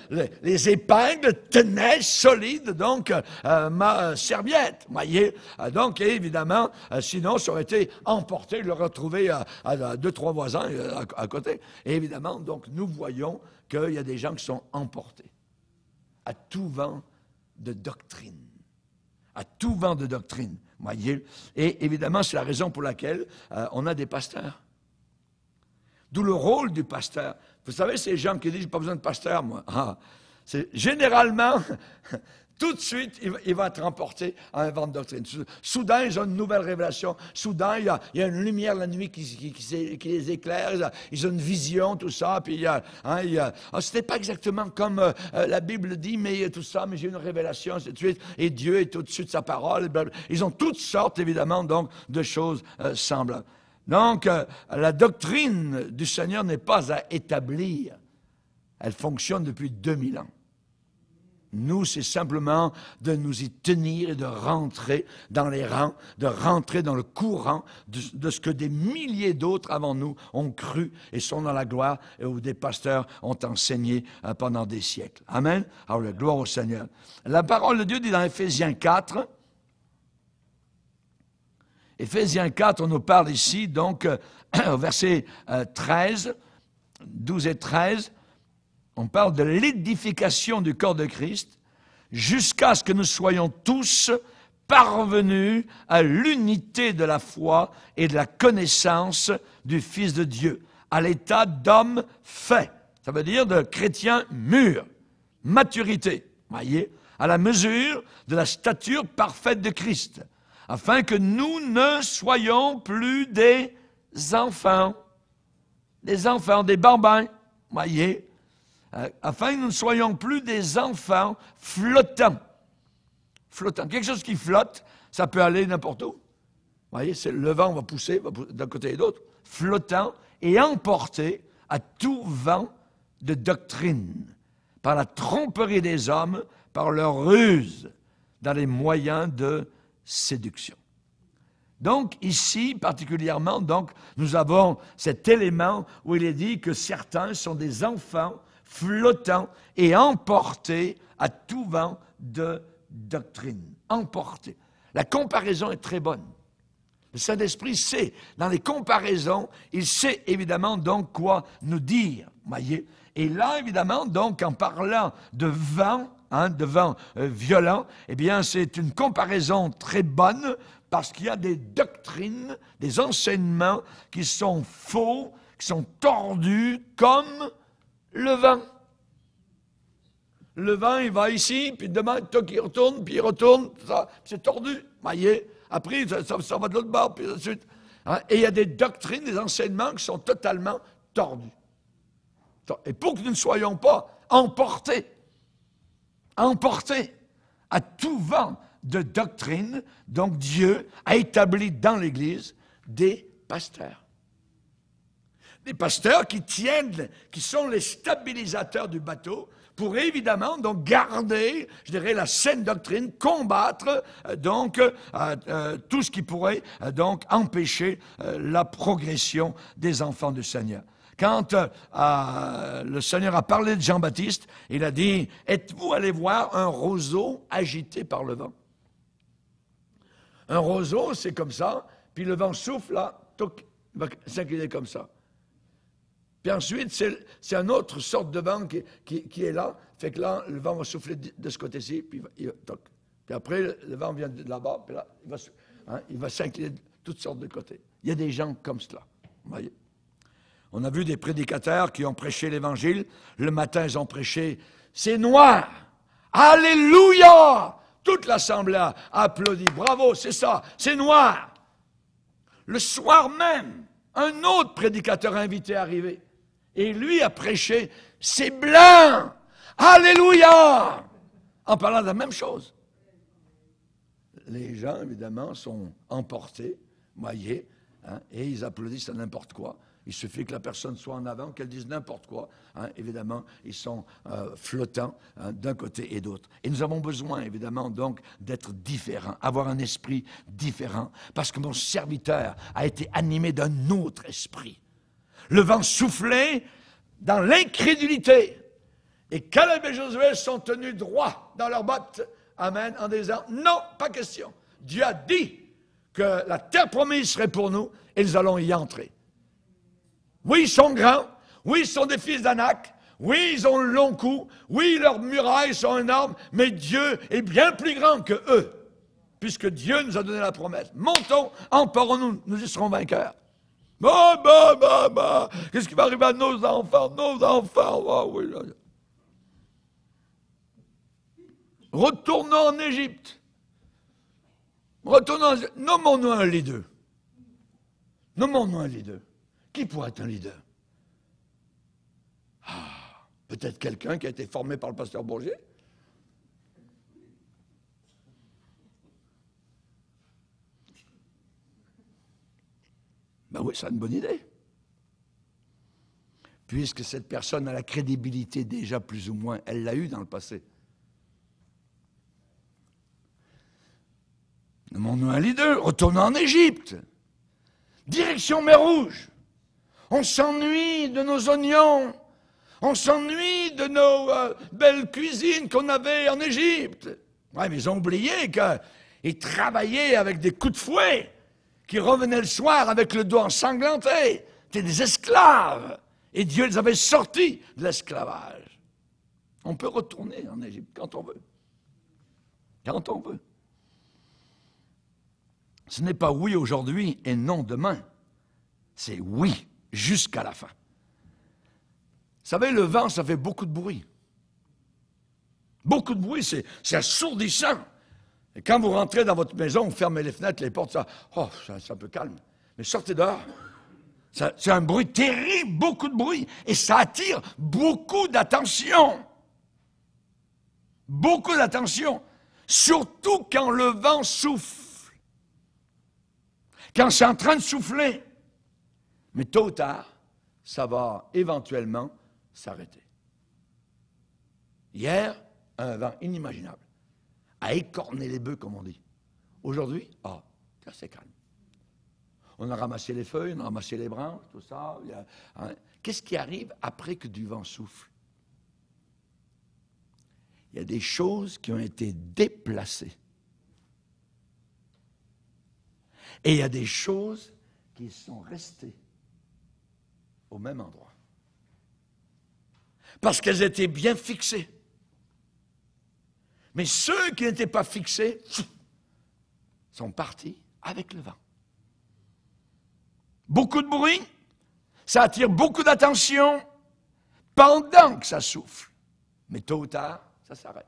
les, épingles tenaient solide, donc, ma serviette, voyez. donc, évidemment, sinon, ça aurait été emporté, je retrouver retrouvé à, deux, trois voisins à, à côté. Et évidemment, donc, nous voyons qu'il y a des gens qui sont emportés à tout vent de doctrine. À tout vent de doctrine. Voyez? Et évidemment, c'est la raison pour laquelle euh, on a des pasteurs. D'où le rôle du pasteur. Vous savez, ces gens qui disent, j'ai pas besoin de pasteur, moi. Ah, c'est généralement, tout de suite, il va, être emporté à un vent de doctrine. Soudain, ils ont une nouvelle révélation. Soudain, il y a, une lumière la nuit qui, les éclaire. Ils ont une vision, tout ça. Puis il y a, hein, ah, c'était pas exactement comme euh, euh, la Bible dit, mais tout ça, mais j'ai une révélation, tout de suite. Et Dieu est au-dessus de sa parole. Ils ont toutes sortes, évidemment, donc, de choses euh, semblables. Donc, la doctrine du Seigneur n'est pas à établir. Elle fonctionne depuis 2000 ans. Nous, c'est simplement de nous y tenir et de rentrer dans les rangs, de rentrer dans le courant de, ce que des milliers d'autres avant nous ont cru et sont dans la gloire et où des pasteurs ont enseigné euh, pendant des siècles. Amen. Alors, la gloire au Seigneur. La parole de Dieu dit dans Éphésiens 4, Éphésiens 4, on nous parle ici, donc, euh, au verset 13, euh, 12 et 13, on parle de l'édification du corps de Christ, jusqu'à ce que nous soyons tous parvenus à l'unité de la foi et de la connaissance du Fils de Dieu, à l'état d'homme fait, ça veut dire de chrétien mûr, maturité, voyez, à la mesure de la stature parfaite de Christ, afin que nous ne soyons plus des enfants, des enfants, des bambins, voyez, euh, afin que nous ne soyons plus des enfants flottants. Flottants. Quelque chose qui flotte, ça peut aller n'importe où. Vous voyez, le vent va pousser, d'un côté et d'autre, flottant et emporté à tout vent de doctrine, par la tromperie des hommes, par leur ruse, dans les moyens de séduction. Donc ici, particulièrement, donc, nous avons cet élément où il est dit que certains sont des enfants flottant et emporté à tout vent de doctrine. Emporté. La comparaison est très bonne. Le Saint-Esprit sait, dans les comparaisons, il sait évidemment donc quoi nous dire. Voyez et là, évidemment, donc, en parlant de vent, hein, de vent euh, violent, eh bien, c'est une comparaison très bonne parce qu'il y a des doctrines, des enseignements qui sont faux, qui sont tordus, comme le vent. Le vent, il va ici, puis demain, toc, il retourne, puis il retourne, ça, c'est tordu, maillé. Après, ça, va de l'autre bord, puis ensuite. Hein? Et il y a des doctrines, des enseignements qui sont totalement tordus. Et pour que nous ne soyons pas emportés, emportés à tout vent de doctrine, donc Dieu a établi dans l'Église des pasteurs des pasteurs qui tiennent, qui sont les stabilisateurs du bateau, pour évidemment donc garder, je dirais, la saine doctrine, combattre euh, donc euh, euh, tout ce qui pourrait donc empêcher la progression des enfants du Seigneur. Quand le Seigneur a parlé de Jean-Baptiste, il a dit Êtes-vous allé voir un roseau agité par le vent Un roseau, c'est comme ça, puis le vent souffle là, toc, va comme ça. Puis ensuite, c'est une autre sorte de vent qui, est là. Fait que là, le vent va souffler de, ce côté-ci, puis, il, puis après, le, vent vient de là-bas, puis là, hein, il va, s'incliner de toutes sortes de côtés. Il y a des gens comme cela. voyez. On a vu des prédicateurs qui ont prêché l'Évangile. Le matin, ils ont prêché C'est noir Alléluia Toute l'assemblée a applaudi. Bravo, c'est ça, c'est noir. Le soir même, un autre prédicateur invité à arrivé. Et lui a prêché, c'est blanc. Alléluia. En parlant de la même chose. Les gens, évidemment, sont emportés, moyés, hein, et ils applaudissent à n'importe quoi. Il suffit que la personne soit en avant, qu'elle dise n'importe quoi. Hein. évidemment, ils sont euh, flottants hein, d'un côté et d'autre. Et nous avons besoin, évidemment, donc, d'être différents, avoir un esprit différent, parce que mon serviteur a été animé d'un autre esprit. Le vent soufflait dans l'incrédulité. Et Caleb et Josué sont tenus droits dans leurs bottes. Amen. En disant, non, pas question. Dieu a dit que la terre promise serait pour nous et nous allons y entrer. Oui, ils sont grands. Oui, ils sont des fils d'Anak. Oui, ils ont le long cou. Oui, leurs murailles sont énormes. Mais Dieu est bien plus grand que eux, puisque Dieu nous a donné la promesse. Montons, emparons nous nous y serons vainqueurs. Bah, bah, Qu'est-ce qui va arriver à nos enfants, nos enfants oh Retournons en Égypte. Retournons. En... Nommons-nous un leader. Nommons-nous un leader. Qui pourrait être un leader ah, Peut-être quelqu'un qui a été formé par le pasteur Bourget Ben oui, c'est une bonne idée. Puisque cette personne a la crédibilité déjà plus ou moins, elle l'a eu dans le passé. Demande-nous les deux, retournons en Égypte. Direction mer Rouge. On s'ennuie de nos oignons. On s'ennuie de nos euh, belles cuisines qu'on avait en Égypte. Ouais, mais ils ont oublié qu'ils travaillaient avec des coups de fouet qui revenaient le soir avec le dos ensanglanté, étaient des esclaves. Et Dieu les avait sortis de l'esclavage. On peut retourner en Égypte quand on veut. Quand on veut. Ce n'est pas oui aujourd'hui et non demain. C'est oui jusqu'à la fin. Vous savez, le vent, ça fait beaucoup de bruit. Beaucoup de bruit, c'est assourdissant. Et quand vous rentrez dans votre maison, vous fermez les fenêtres, les portes, ça, oh, c'est un peu calme. Mais sortez dehors. C'est un bruit terrible, beaucoup de bruit, et ça attire beaucoup d'attention. Beaucoup d'attention. Surtout quand le vent souffle. Quand c'est en train de souffler. Mais tôt ou tard, ça va éventuellement s'arrêter. Hier, un vent inimaginable à écorner les bœufs, comme on dit. Aujourd'hui, ah, c'est calme. On a ramassé les feuilles, on a ramassé les branches, tout ça. Hein. Qu'est-ce qui arrive après que du vent souffle Il y a des choses qui ont été déplacées. Et il y a des choses qui sont restées au même endroit. Parce qu'elles étaient bien fixées. Mais ceux qui n'étaient pas fixés sont partis avec le vent. Beaucoup de bruit, ça attire beaucoup d'attention pendant que ça souffle. Mais tôt ou tard, ça s'arrête.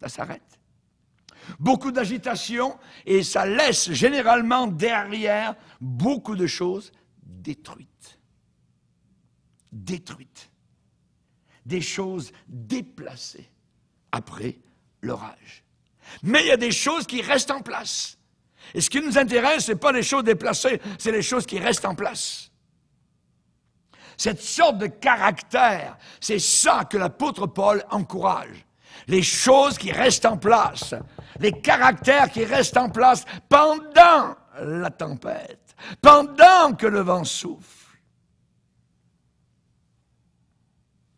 Ça s'arrête. Beaucoup d'agitation et ça laisse généralement derrière beaucoup de choses détruites. Détruites. Des choses déplacées après l'orage. Mais il y a des choses qui restent en place. Et ce qui nous intéresse, ce n'est pas les choses déplacées, c'est les choses qui restent en place. Cette sorte de caractère, c'est ça que l'apôtre Paul encourage. Les choses qui restent en place, les caractères qui restent en place pendant la tempête, pendant que le vent souffle.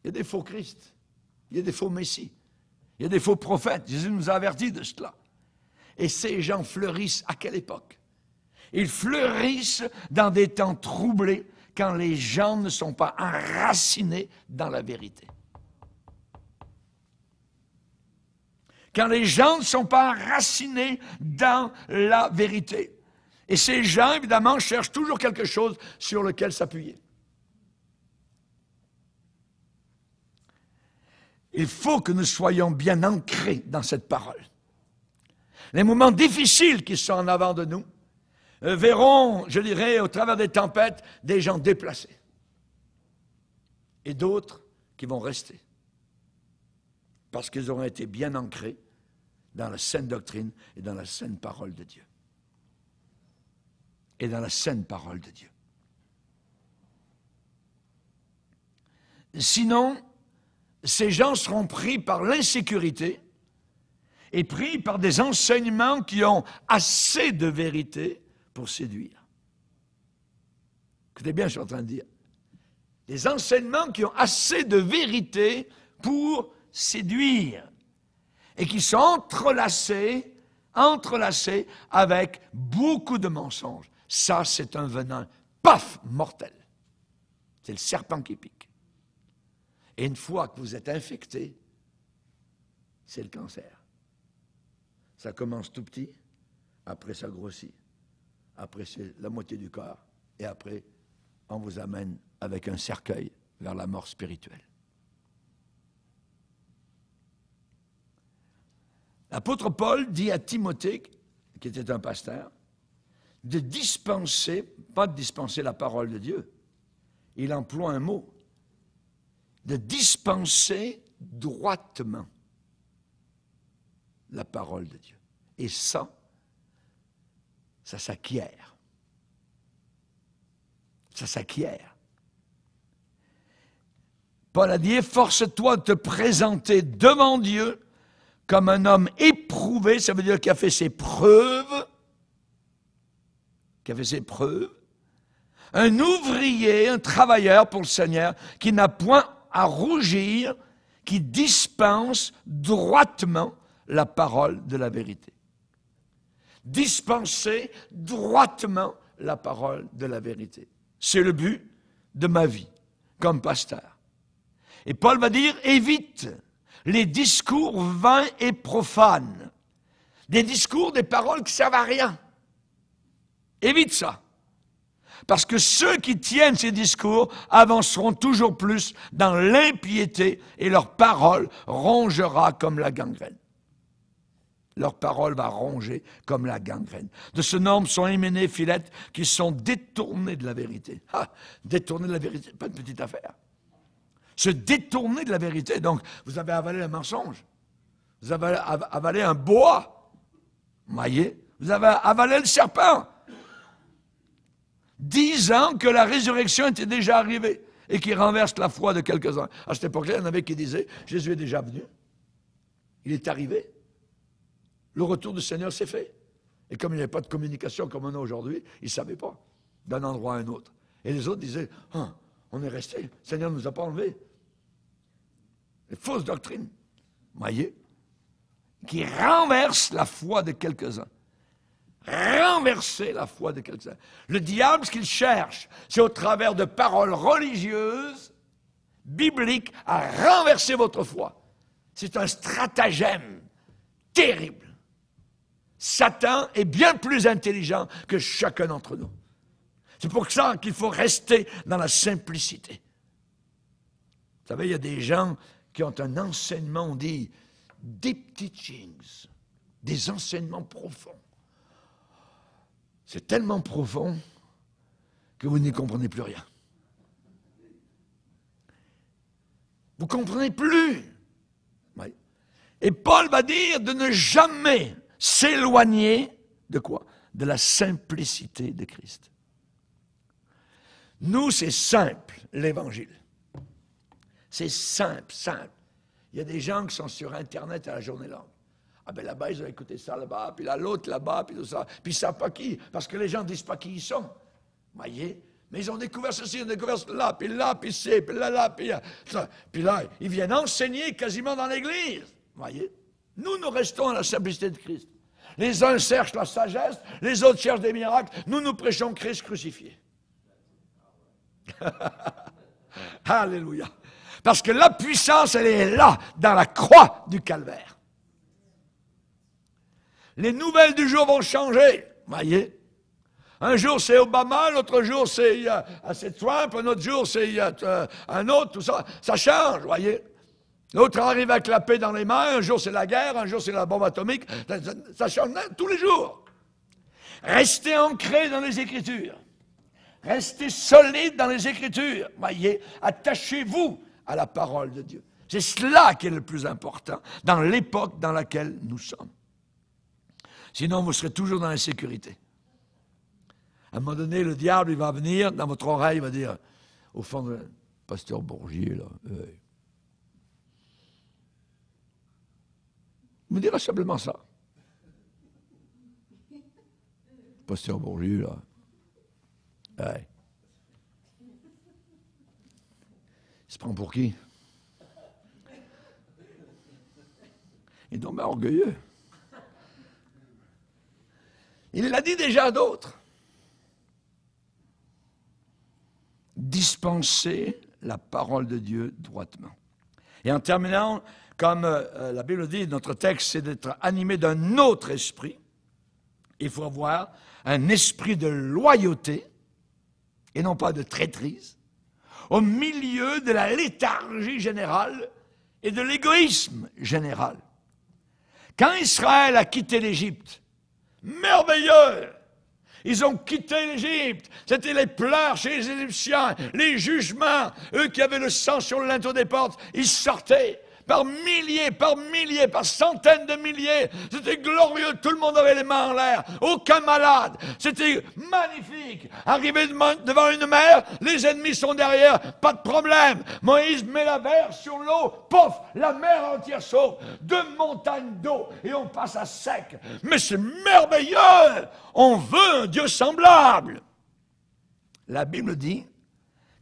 Il y a des faux Christ, il y a des faux Messie. Il y a des faux prophètes. Jésus nous a avertis de cela. Et ces gens fleurissent à quelle époque Ils fleurissent dans des temps troublés quand les gens ne sont pas enracinés dans la vérité. Quand les gens ne sont pas enracinés dans la vérité. Et ces gens, évidemment, cherchent toujours quelque chose sur lequel s'appuyer. Il faut que nous soyons bien ancrés dans cette parole. Les moments difficiles qui sont en avant de nous euh, verront, je dirais, au travers des tempêtes, des gens déplacés et d'autres qui vont rester parce qu'ils auront été bien ancrés dans la saine doctrine et dans la saine parole de Dieu. Et dans la saine parole de Dieu. Sinon, ces gens seront pris par l'insécurité et pris par des enseignements qui ont assez de vérité pour séduire. Écoutez bien, je suis en train de dire. Des enseignements qui ont assez de vérité pour séduire et qui sont entrelacés, entrelacés avec beaucoup de mensonges. Ça, c'est un venin, paf, mortel. C'est le serpent qui pique. Et une fois que vous êtes infecté, c'est le cancer. Ça commence tout petit, après ça grossit, après c'est la moitié du corps, et après on vous amène avec un cercueil vers la mort spirituelle. L'apôtre Paul dit à Timothée, qui était un pasteur, de dispenser, pas de dispenser la parole de Dieu. Il emploie un mot, de dispenser droitement la parole de Dieu. Et ça, ça s'acquiert. Ça s'acquiert. Paul a dit, force toi de te présenter devant Dieu comme un homme éprouvé, ça veut dire qui a fait ses preuves, qui a fait ses preuves, un ouvrier, un travailleur pour le Seigneur, qui n'a point à rougir qui dispense droitement la parole de la vérité. Dispenser droitement la parole de la vérité. C'est le but de ma vie comme pasteur. Et Paul va dire, évite les discours vains et profanes, des discours, des paroles qui servent à rien. Évite ça. Parce que ceux qui tiennent ces discours avanceront toujours plus dans l'impiété et leur parole rongera comme la gangrène. Leur parole va ronger comme la gangrène. De ce nombre sont éménés filettes qui sont détournés de la vérité. Ah, détournés de la vérité, pas de petite affaire. Se détourner de la vérité. Donc, vous avez avalé un mensonge. Vous avez avalé un bois. Maillé. Vous avez avalé le serpent disant que la résurrection était déjà arrivée et qui renverse la foi de quelques-uns. À cette époque-là, il y en avait qui disaient Jésus est déjà venu, il est arrivé, le retour du Seigneur s'est fait. Et comme il n'y avait pas de communication comme on a aujourd'hui, il ne savaient pas d'un endroit à un autre. Et les autres disaient ah, On est resté, le Seigneur ne nous a pas enlevés. Les fausses doctrines, voyez, qui renversent la foi de quelques-uns renverser la foi de quelqu'un. Le diable, ce qu'il cherche, c'est au travers de paroles religieuses, bibliques, à renverser votre foi. C'est un stratagème terrible. Satan est bien plus intelligent que chacun d'entre nous. C'est pour ça qu'il faut rester dans la simplicité. Vous savez, il y a des gens qui ont un enseignement, on dit, deep teachings, des enseignements profonds. C'est tellement profond que vous n'y comprenez plus rien. Vous comprenez plus. Et Paul va dire de ne jamais s'éloigner de quoi De la simplicité de Christ. Nous, c'est simple, l'évangile. C'est simple, simple. Il y a des gens qui sont sur Internet à la journée longue. Ah ben là-bas, ils ont écouté ça là-bas, puis là l'autre là-bas, puis tout ça. Puis ils savent pas qui, parce que les gens ne disent pas qui ils sont. Voyez mais ils ont découvert ceci, ils ont découvert cela, puis là, puis c'est, puis là, là, puis là. Euh, puis là, ils viennent enseigner quasiment dans l'Église. voyez Nous, nous restons à la simplicité de Christ. Les uns cherchent la sagesse, les autres cherchent des miracles. Nous, nous prêchons Christ crucifié. Alléluia. Parce que la puissance, elle est là, dans la croix du calvaire. Les nouvelles du jour vont changer, voyez. Un jour c'est Obama, l'autre jour c'est euh, ah, cette Trump, un autre jour c'est euh, un autre, tout ça. Ça change, voyez. L'autre arrive à clapper dans les mains, un jour c'est la guerre, un jour c'est la bombe atomique, ça, change tous les jours. Restez ancrés dans les Écritures. Restez solides dans les Écritures. Voyez, attachez-vous à la parole de Dieu. C'est cela qui est le plus important dans l'époque dans laquelle nous sommes. Sinon, vous serez toujours dans l'insécurité. À un moment donné, le diable, il va venir dans votre oreille, il va dire, au fond de pasteur Bourgier, là. Euh, il me dira simplement ça. Pasteur Bourgier, là. Il se prend pour qui Il est donc orgueilleux. Il l'a dit déjà à d'autres. Dispenser la parole de Dieu droitement. Et en terminant, comme euh, la Bible dit, notre texte, c'est d'être animé d'un autre esprit. Il faut avoir un esprit de loyauté et non pas de traîtrise au milieu de la léthargie générale et de l'égoïsme général. Quand Israël a quitté l'Égypte, merveilleux. Ils ont quitté l'Égypte. C'était les pleurs chez les Égyptiens, les jugements. Eux qui avaient le sang sur le linteau des portes, ils sortaient par milliers, par milliers, par centaines de milliers. C'était glorieux, tout le monde avait les mains en l'air, aucun malade. C'était magnifique. Arrivé devant une mer, les ennemis sont derrière, pas de problème. Moïse met la mer sur l'eau, pof, la mer entière sauve. Deux montagnes d'eau et on passe à sec. Mais c'est merveilleux. On veut un Dieu semblable. La Bible dit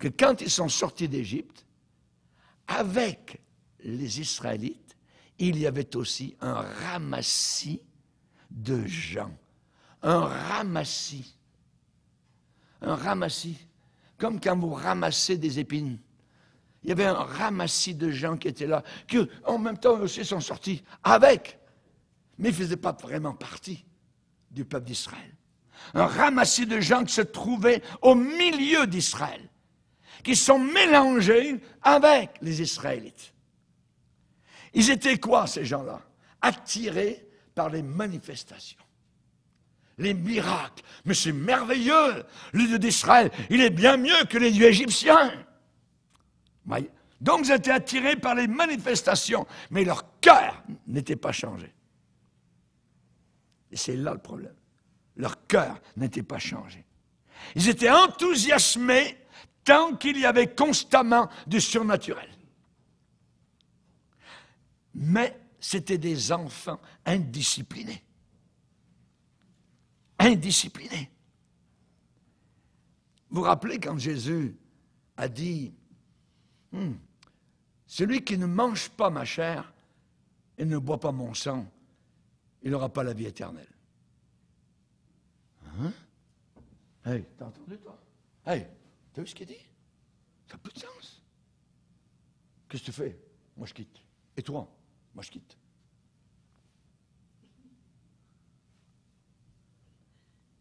que quand ils sont sortis d'Égypte, avec les Israélites, il y avait aussi un ramassis de gens. Un ramassis. Un ramassis. Comme quand vous ramassez des épines. Il y avait un ramassis de gens qui étaient là, qui en même temps aussi sont sortis avec, mais ils ne faisaient pas vraiment partie du peuple d'Israël. Un ramassis de gens qui se trouvaient au milieu d'Israël, qui sont mélangés avec les Israélites. Ils étaient quoi, ces gens-là Attirés par les manifestations, les miracles. Mais c'est merveilleux, le Dieu d'Israël, il est bien mieux que les dieux égyptiens. Donc ils étaient attirés par les manifestations, mais leur cœur n'était pas changé. Et c'est là le problème. Leur cœur n'était pas changé. Ils étaient enthousiasmés tant qu'il y avait constamment du surnaturel mais c'était des enfants indisciplinés. Indisciplinés. Vous vous rappelez quand Jésus a dit, hmm, celui qui ne mange pas ma chair et ne boit pas mon sang, il n'aura pas la vie éternelle. Hein Hey, t'as entendu toi Hey, t'as vu ce qu'il dit Ça n'a plus de sens. Qu'est-ce que tu fais Moi je quitte. Et toi moi, je quitte.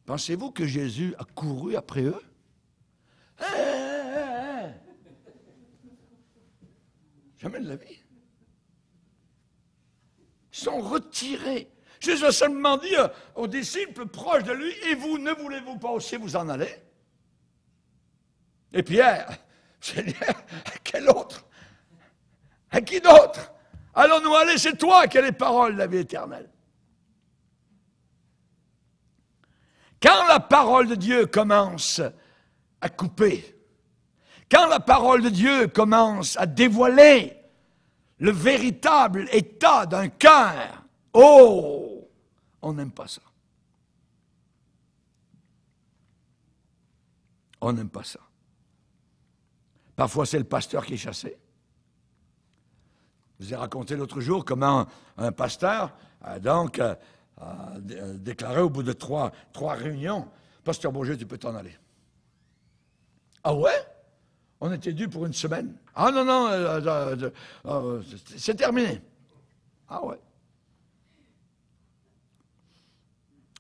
Pensez-vous que Jésus a couru après eux hein, hein, hein, Jamais de la vie. Ils sont retirés. Jésus a seulement dit euh, aux disciples proches de lui, et vous, ne voulez-vous pas aussi vous en aller Et Pierre, Seigneur, à quel autre À qui d'autre Allons-nous aller c'est toi, as les paroles de la vie éternelle Quand la parole de Dieu commence à couper, quand la parole de Dieu commence à dévoiler le véritable état d'un cœur, oh, on n'aime pas ça. On n'aime pas ça. Parfois, c'est le pasteur qui est chassé. Je vous ai raconté l'autre jour comment un, pasteur a donc euh, euh, déclaré au bout de trois, réunions, Pasteur Bourget, tu peux t'en aller. Ah ouais On était dû pour une semaine. Ah non, non, euh, c'est terminé. Ah ouais.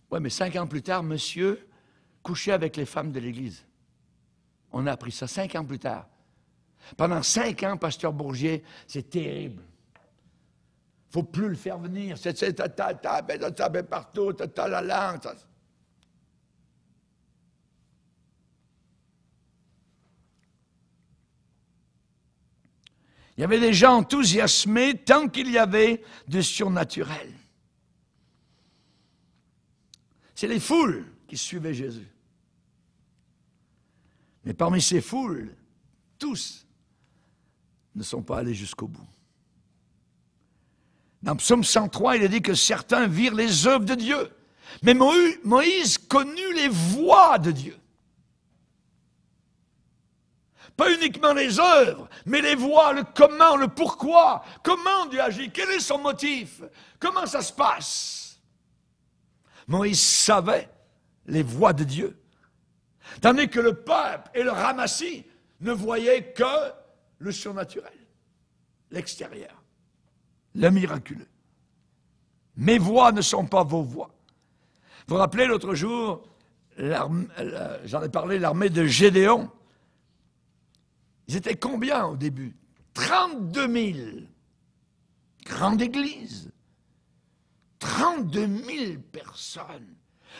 Ouais, mais cinq ans plus tard, monsieur couchait avec les femmes de l'Église. On a appris ça cinq ans plus tard. Pendant cinq ans, pasteur Bourgier, c'est terrible. Il ne faut plus le faire venir. C'est partout, la langue. Il y avait des gens enthousiasmés tant qu'il y avait de surnaturel. C'est les foules qui suivaient Jésus. Mais parmi ces foules, tous ne sont pas allés jusqu'au bout. Dans Psaume 103, il est dit que certains virent les œuvres de Dieu. Mais Moïse connut les voies de Dieu. Pas uniquement les œuvres, mais les voies, le comment, le pourquoi. Comment Dieu agit Quel est son motif Comment ça se passe Moïse savait les voies de Dieu. Tandis que le peuple et le ramassis ne voyaient que le surnaturel, l'extérieur, le miraculeux. Mes voix ne sont pas vos voix. Vous vous rappelez l'autre jour, j'en ai parlé, l'armée de Gédéon. Ils étaient combien au début 32 000. Grande église. 32 000 personnes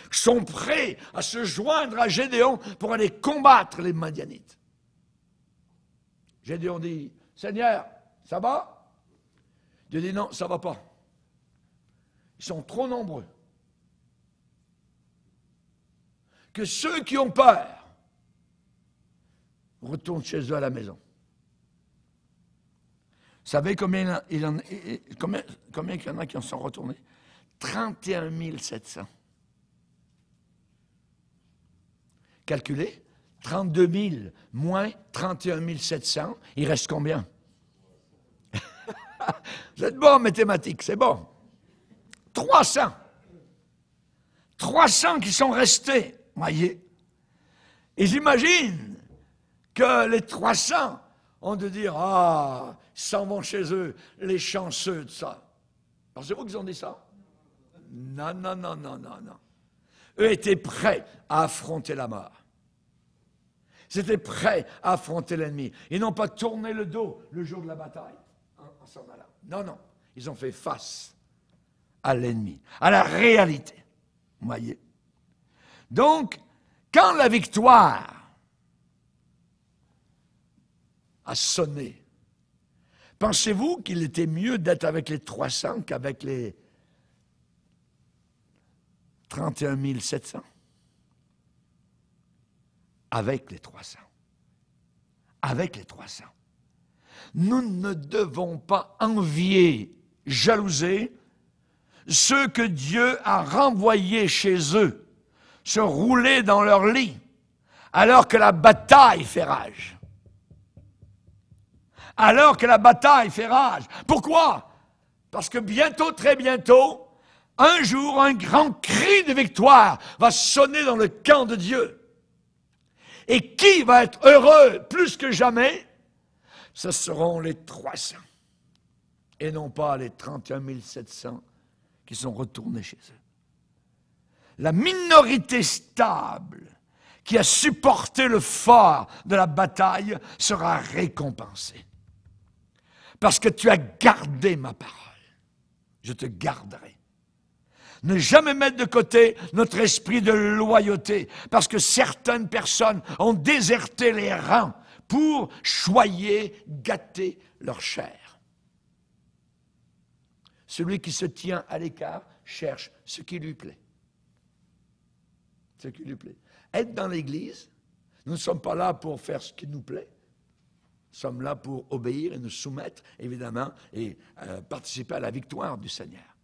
sont prêtes à se joindre à Gédéon pour aller combattre les Madianites. J'ai dit, on dit, Seigneur, ça va Dieu dit, non, ça va pas. Ils sont trop nombreux. Que ceux qui ont peur retournent chez eux à la maison. Vous savez combien il, en, combien, combien il y en a qui en sont retournés 31 700. Calculé 32 000 moins 31 700, il reste combien? Vous êtes bon en mathématiques, c'est bon. 300. 300 qui sont restés, voyez. Et j'imagine que les 300 ont de dire Ah, ils s'en vont chez eux, les chanceux de ça. c'est vous qu'ils ont dit ça Non, non, non, non, non, non. Eux étaient prêts à affronter la mort. Ils étaient prêts à affronter l'ennemi. Ils n'ont pas tourné le dos le jour de la bataille hein, Non, non. Ils ont fait face à l'ennemi, à la réalité. Vous voyez Donc, quand la victoire a sonné, pensez-vous qu'il était mieux d'être avec les 300 qu'avec les 31 700 avec les 300. Avec les 300. Nous ne devons pas envier, jalouser ceux que Dieu a renvoyés chez eux se rouler dans leur lit alors que la bataille fait rage. Alors que la bataille fait rage. Pourquoi Parce que bientôt, très bientôt, un jour, un grand cri de victoire va sonner dans le camp de Dieu. Et qui va être heureux plus que jamais Ce seront les 300. Et non pas les 31 700 qui sont retournés chez eux. La minorité stable qui a supporté le fort de la bataille sera récompensée. Parce que tu as gardé ma parole, je te garderai ne jamais mettre de côté notre esprit de loyauté, parce que certaines personnes ont déserté les rangs pour choyer, gâter leur chair. Celui qui se tient à l'écart cherche ce qui lui plaît. Ce qui lui plaît. Être dans l'Église, nous ne sommes pas là pour faire ce qui nous plaît. Nous sommes là pour obéir et nous soumettre, évidemment, et euh, participer à la victoire du Seigneur.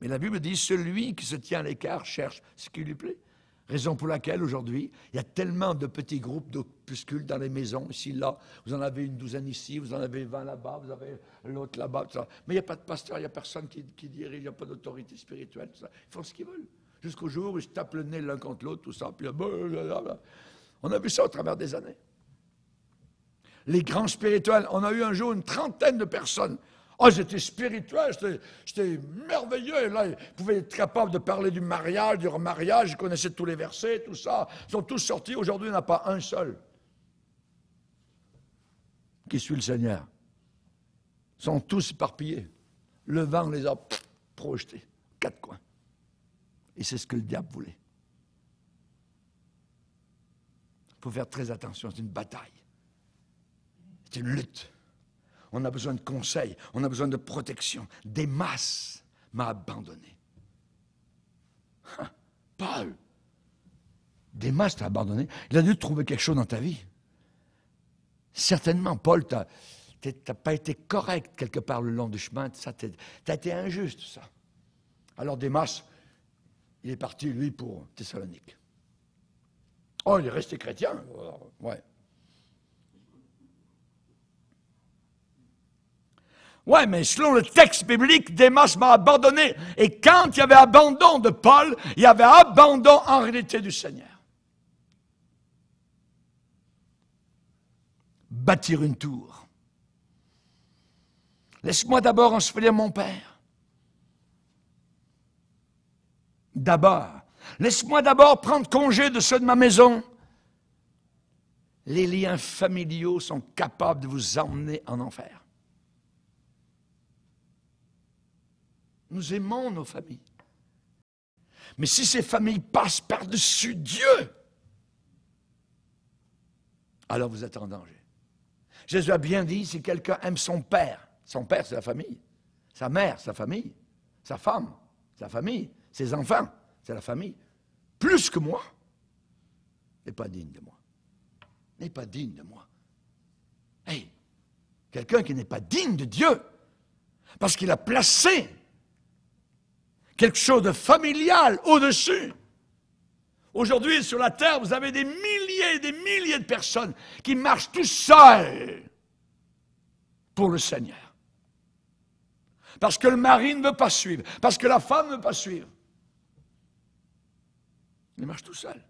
Mais la Bible dit, celui qui se tient à l'écart cherche ce qui lui plaît. Raison pour laquelle aujourd'hui, il y a tellement de petits groupes d'opuscules dans les maisons, ici, là. Vous en avez une douzaine ici, vous en avez vingt là-bas, vous avez l'autre là-bas. Mais il n'y a pas de pasteur, il n'y a personne qui, dirige, il n'y a pas d'autorité spirituelle. ça. Ils font ce qu'ils veulent. Jusqu'au jour où ils se tapent le nez l'un contre l'autre, tout ça. Puis, bah, on a vu ça au travers des années. Les grands spirituels, on a eu un jour une trentaine de personnes ah, j'étais spirituel, j'étais merveilleux. là, ils pouvaient être capables de parler du mariage, du remariage. Ils connaissaient tous les versets, tout ça. Ils sont tous sortis. Aujourd'hui, il n'y pas un seul qui suit le Seigneur. Ils sont tous éparpillés. Le vent les a projetés, quatre coins. Et c'est ce que le diable voulait. Il faut faire très attention, c'est une bataille. C'est une lutte. On a besoin de conseils, on a besoin de protection. Des masses m'a abandonné. Hein, Paul, Des masses t'a abandonné. Il a dû trouver quelque chose dans ta vie. Certainement, Paul, t'as pas été correct quelque part le long du chemin. Ça, t'as été injuste, ça. Alors des masses, il est parti, lui, pour Thessalonique. Oh, il est resté chrétien. Ouais. Ouais, mais selon le texte biblique, Démas m'a abandonné. Et quand il y avait abandon de Paul, il y avait abandon en réalité du Seigneur. Bâtir une tour. Laisse-moi d'abord ensevelir mon Père. D'abord. Laisse-moi d'abord prendre congé de ceux de ma maison. Les liens familiaux sont capables de vous emmener en enfer. Nous aimons nos familles. Mais si ces familles passent par-dessus Dieu, alors vous êtes en danger. Jésus a bien dit, si quelqu'un aime son père, son père c'est la famille, sa mère, sa famille, sa femme, sa famille, ses enfants, c'est la famille, plus que moi, n'est pas digne de moi. N'est pas digne de moi. Hey, quelqu'un qui n'est pas digne de Dieu, parce qu'il a placé quelque chose de familial au-dessus. Aujourd'hui, sur la terre, vous avez des milliers et des milliers de personnes qui marchent tout seuls pour le Seigneur. Parce que le mari ne veut pas suivre, parce que la femme ne veut pas suivre. Ils marchent tout seuls.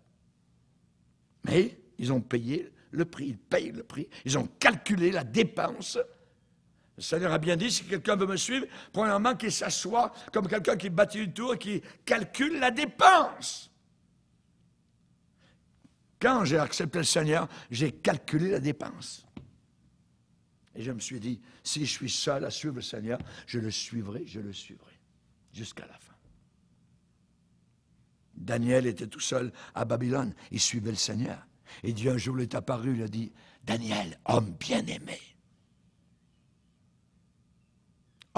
Mais ils ont payé le prix, ils payent le prix, ils ont calculé la dépense le Seigneur a bien dit, si quelqu'un veut me suivre, premièrement qu'il s'assoit comme quelqu'un qui bâtit une tour et qui calcule la dépense. Quand j'ai accepté le Seigneur, j'ai calculé la dépense. Et je me suis dit, si je suis seul à suivre le Seigneur, je le suivrai, je le suivrai, jusqu'à la fin. Daniel était tout seul à Babylone, il suivait le Seigneur. Et Dieu un jour lui est apparu, il a dit, Daniel, homme bien-aimé,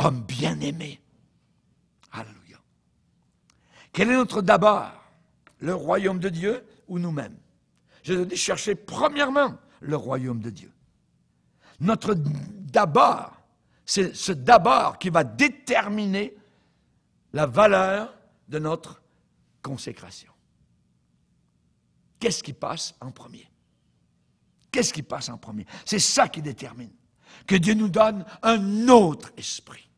homme bien-aimé. Alléluia. Quel est notre d'abord Le royaume de Dieu ou nous-mêmes Je dis chercher premièrement le royaume de Dieu. Notre d'abord, c'est ce d'abord qui va déterminer la valeur de notre consécration. Qu'est-ce qui passe en premier Qu'est-ce qui passe en premier C'est ça qui détermine que Dieu nous donne un autre esprit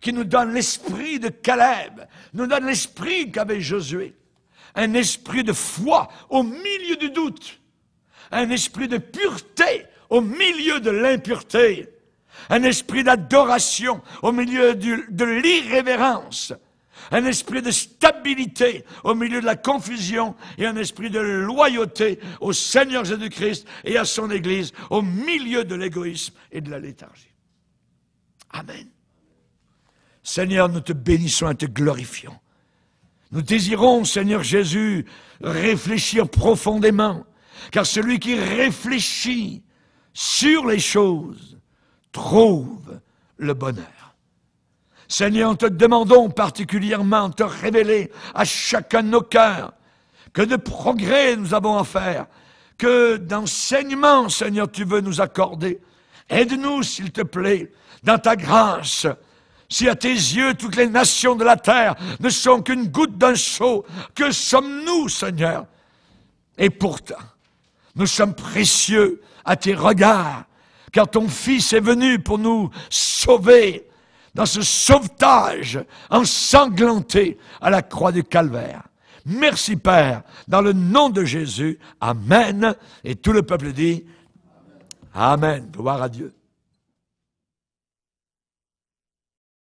qui nous donne l'esprit de Caleb, nous donne l'esprit qu'avait Josué, un esprit de foi au milieu du doute, un esprit de pureté au milieu de l'impureté, un esprit d'adoration au milieu de l'irrévérence, un esprit de stabilité au milieu de la confusion et un esprit de loyauté au Seigneur Jésus-Christ et à son Église au milieu de l'égoïsme et de la léthargie. Amen. Seigneur, nous te bénissons et te glorifions. Nous désirons, Seigneur Jésus, réfléchir profondément, car celui qui réfléchit sur les choses trouve le bonheur. Seigneur, nous te demandons particulièrement de te révéler à chacun de nos cœurs que de progrès nous avons à faire, que d'enseignements, Seigneur, tu veux nous accorder. Aide-nous, s'il te plaît, dans ta grâce, si à tes yeux toutes les nations de la terre ne sont qu'une goutte d'un seau, que sommes-nous, Seigneur Et pourtant, nous sommes précieux à tes regards, car ton Fils est venu pour nous sauver dans ce sauvetage ensanglanté à la croix du Calvaire. Merci Père, dans le nom de Jésus. Amen. Et tout le peuple dit Amen. Gloire à Dieu.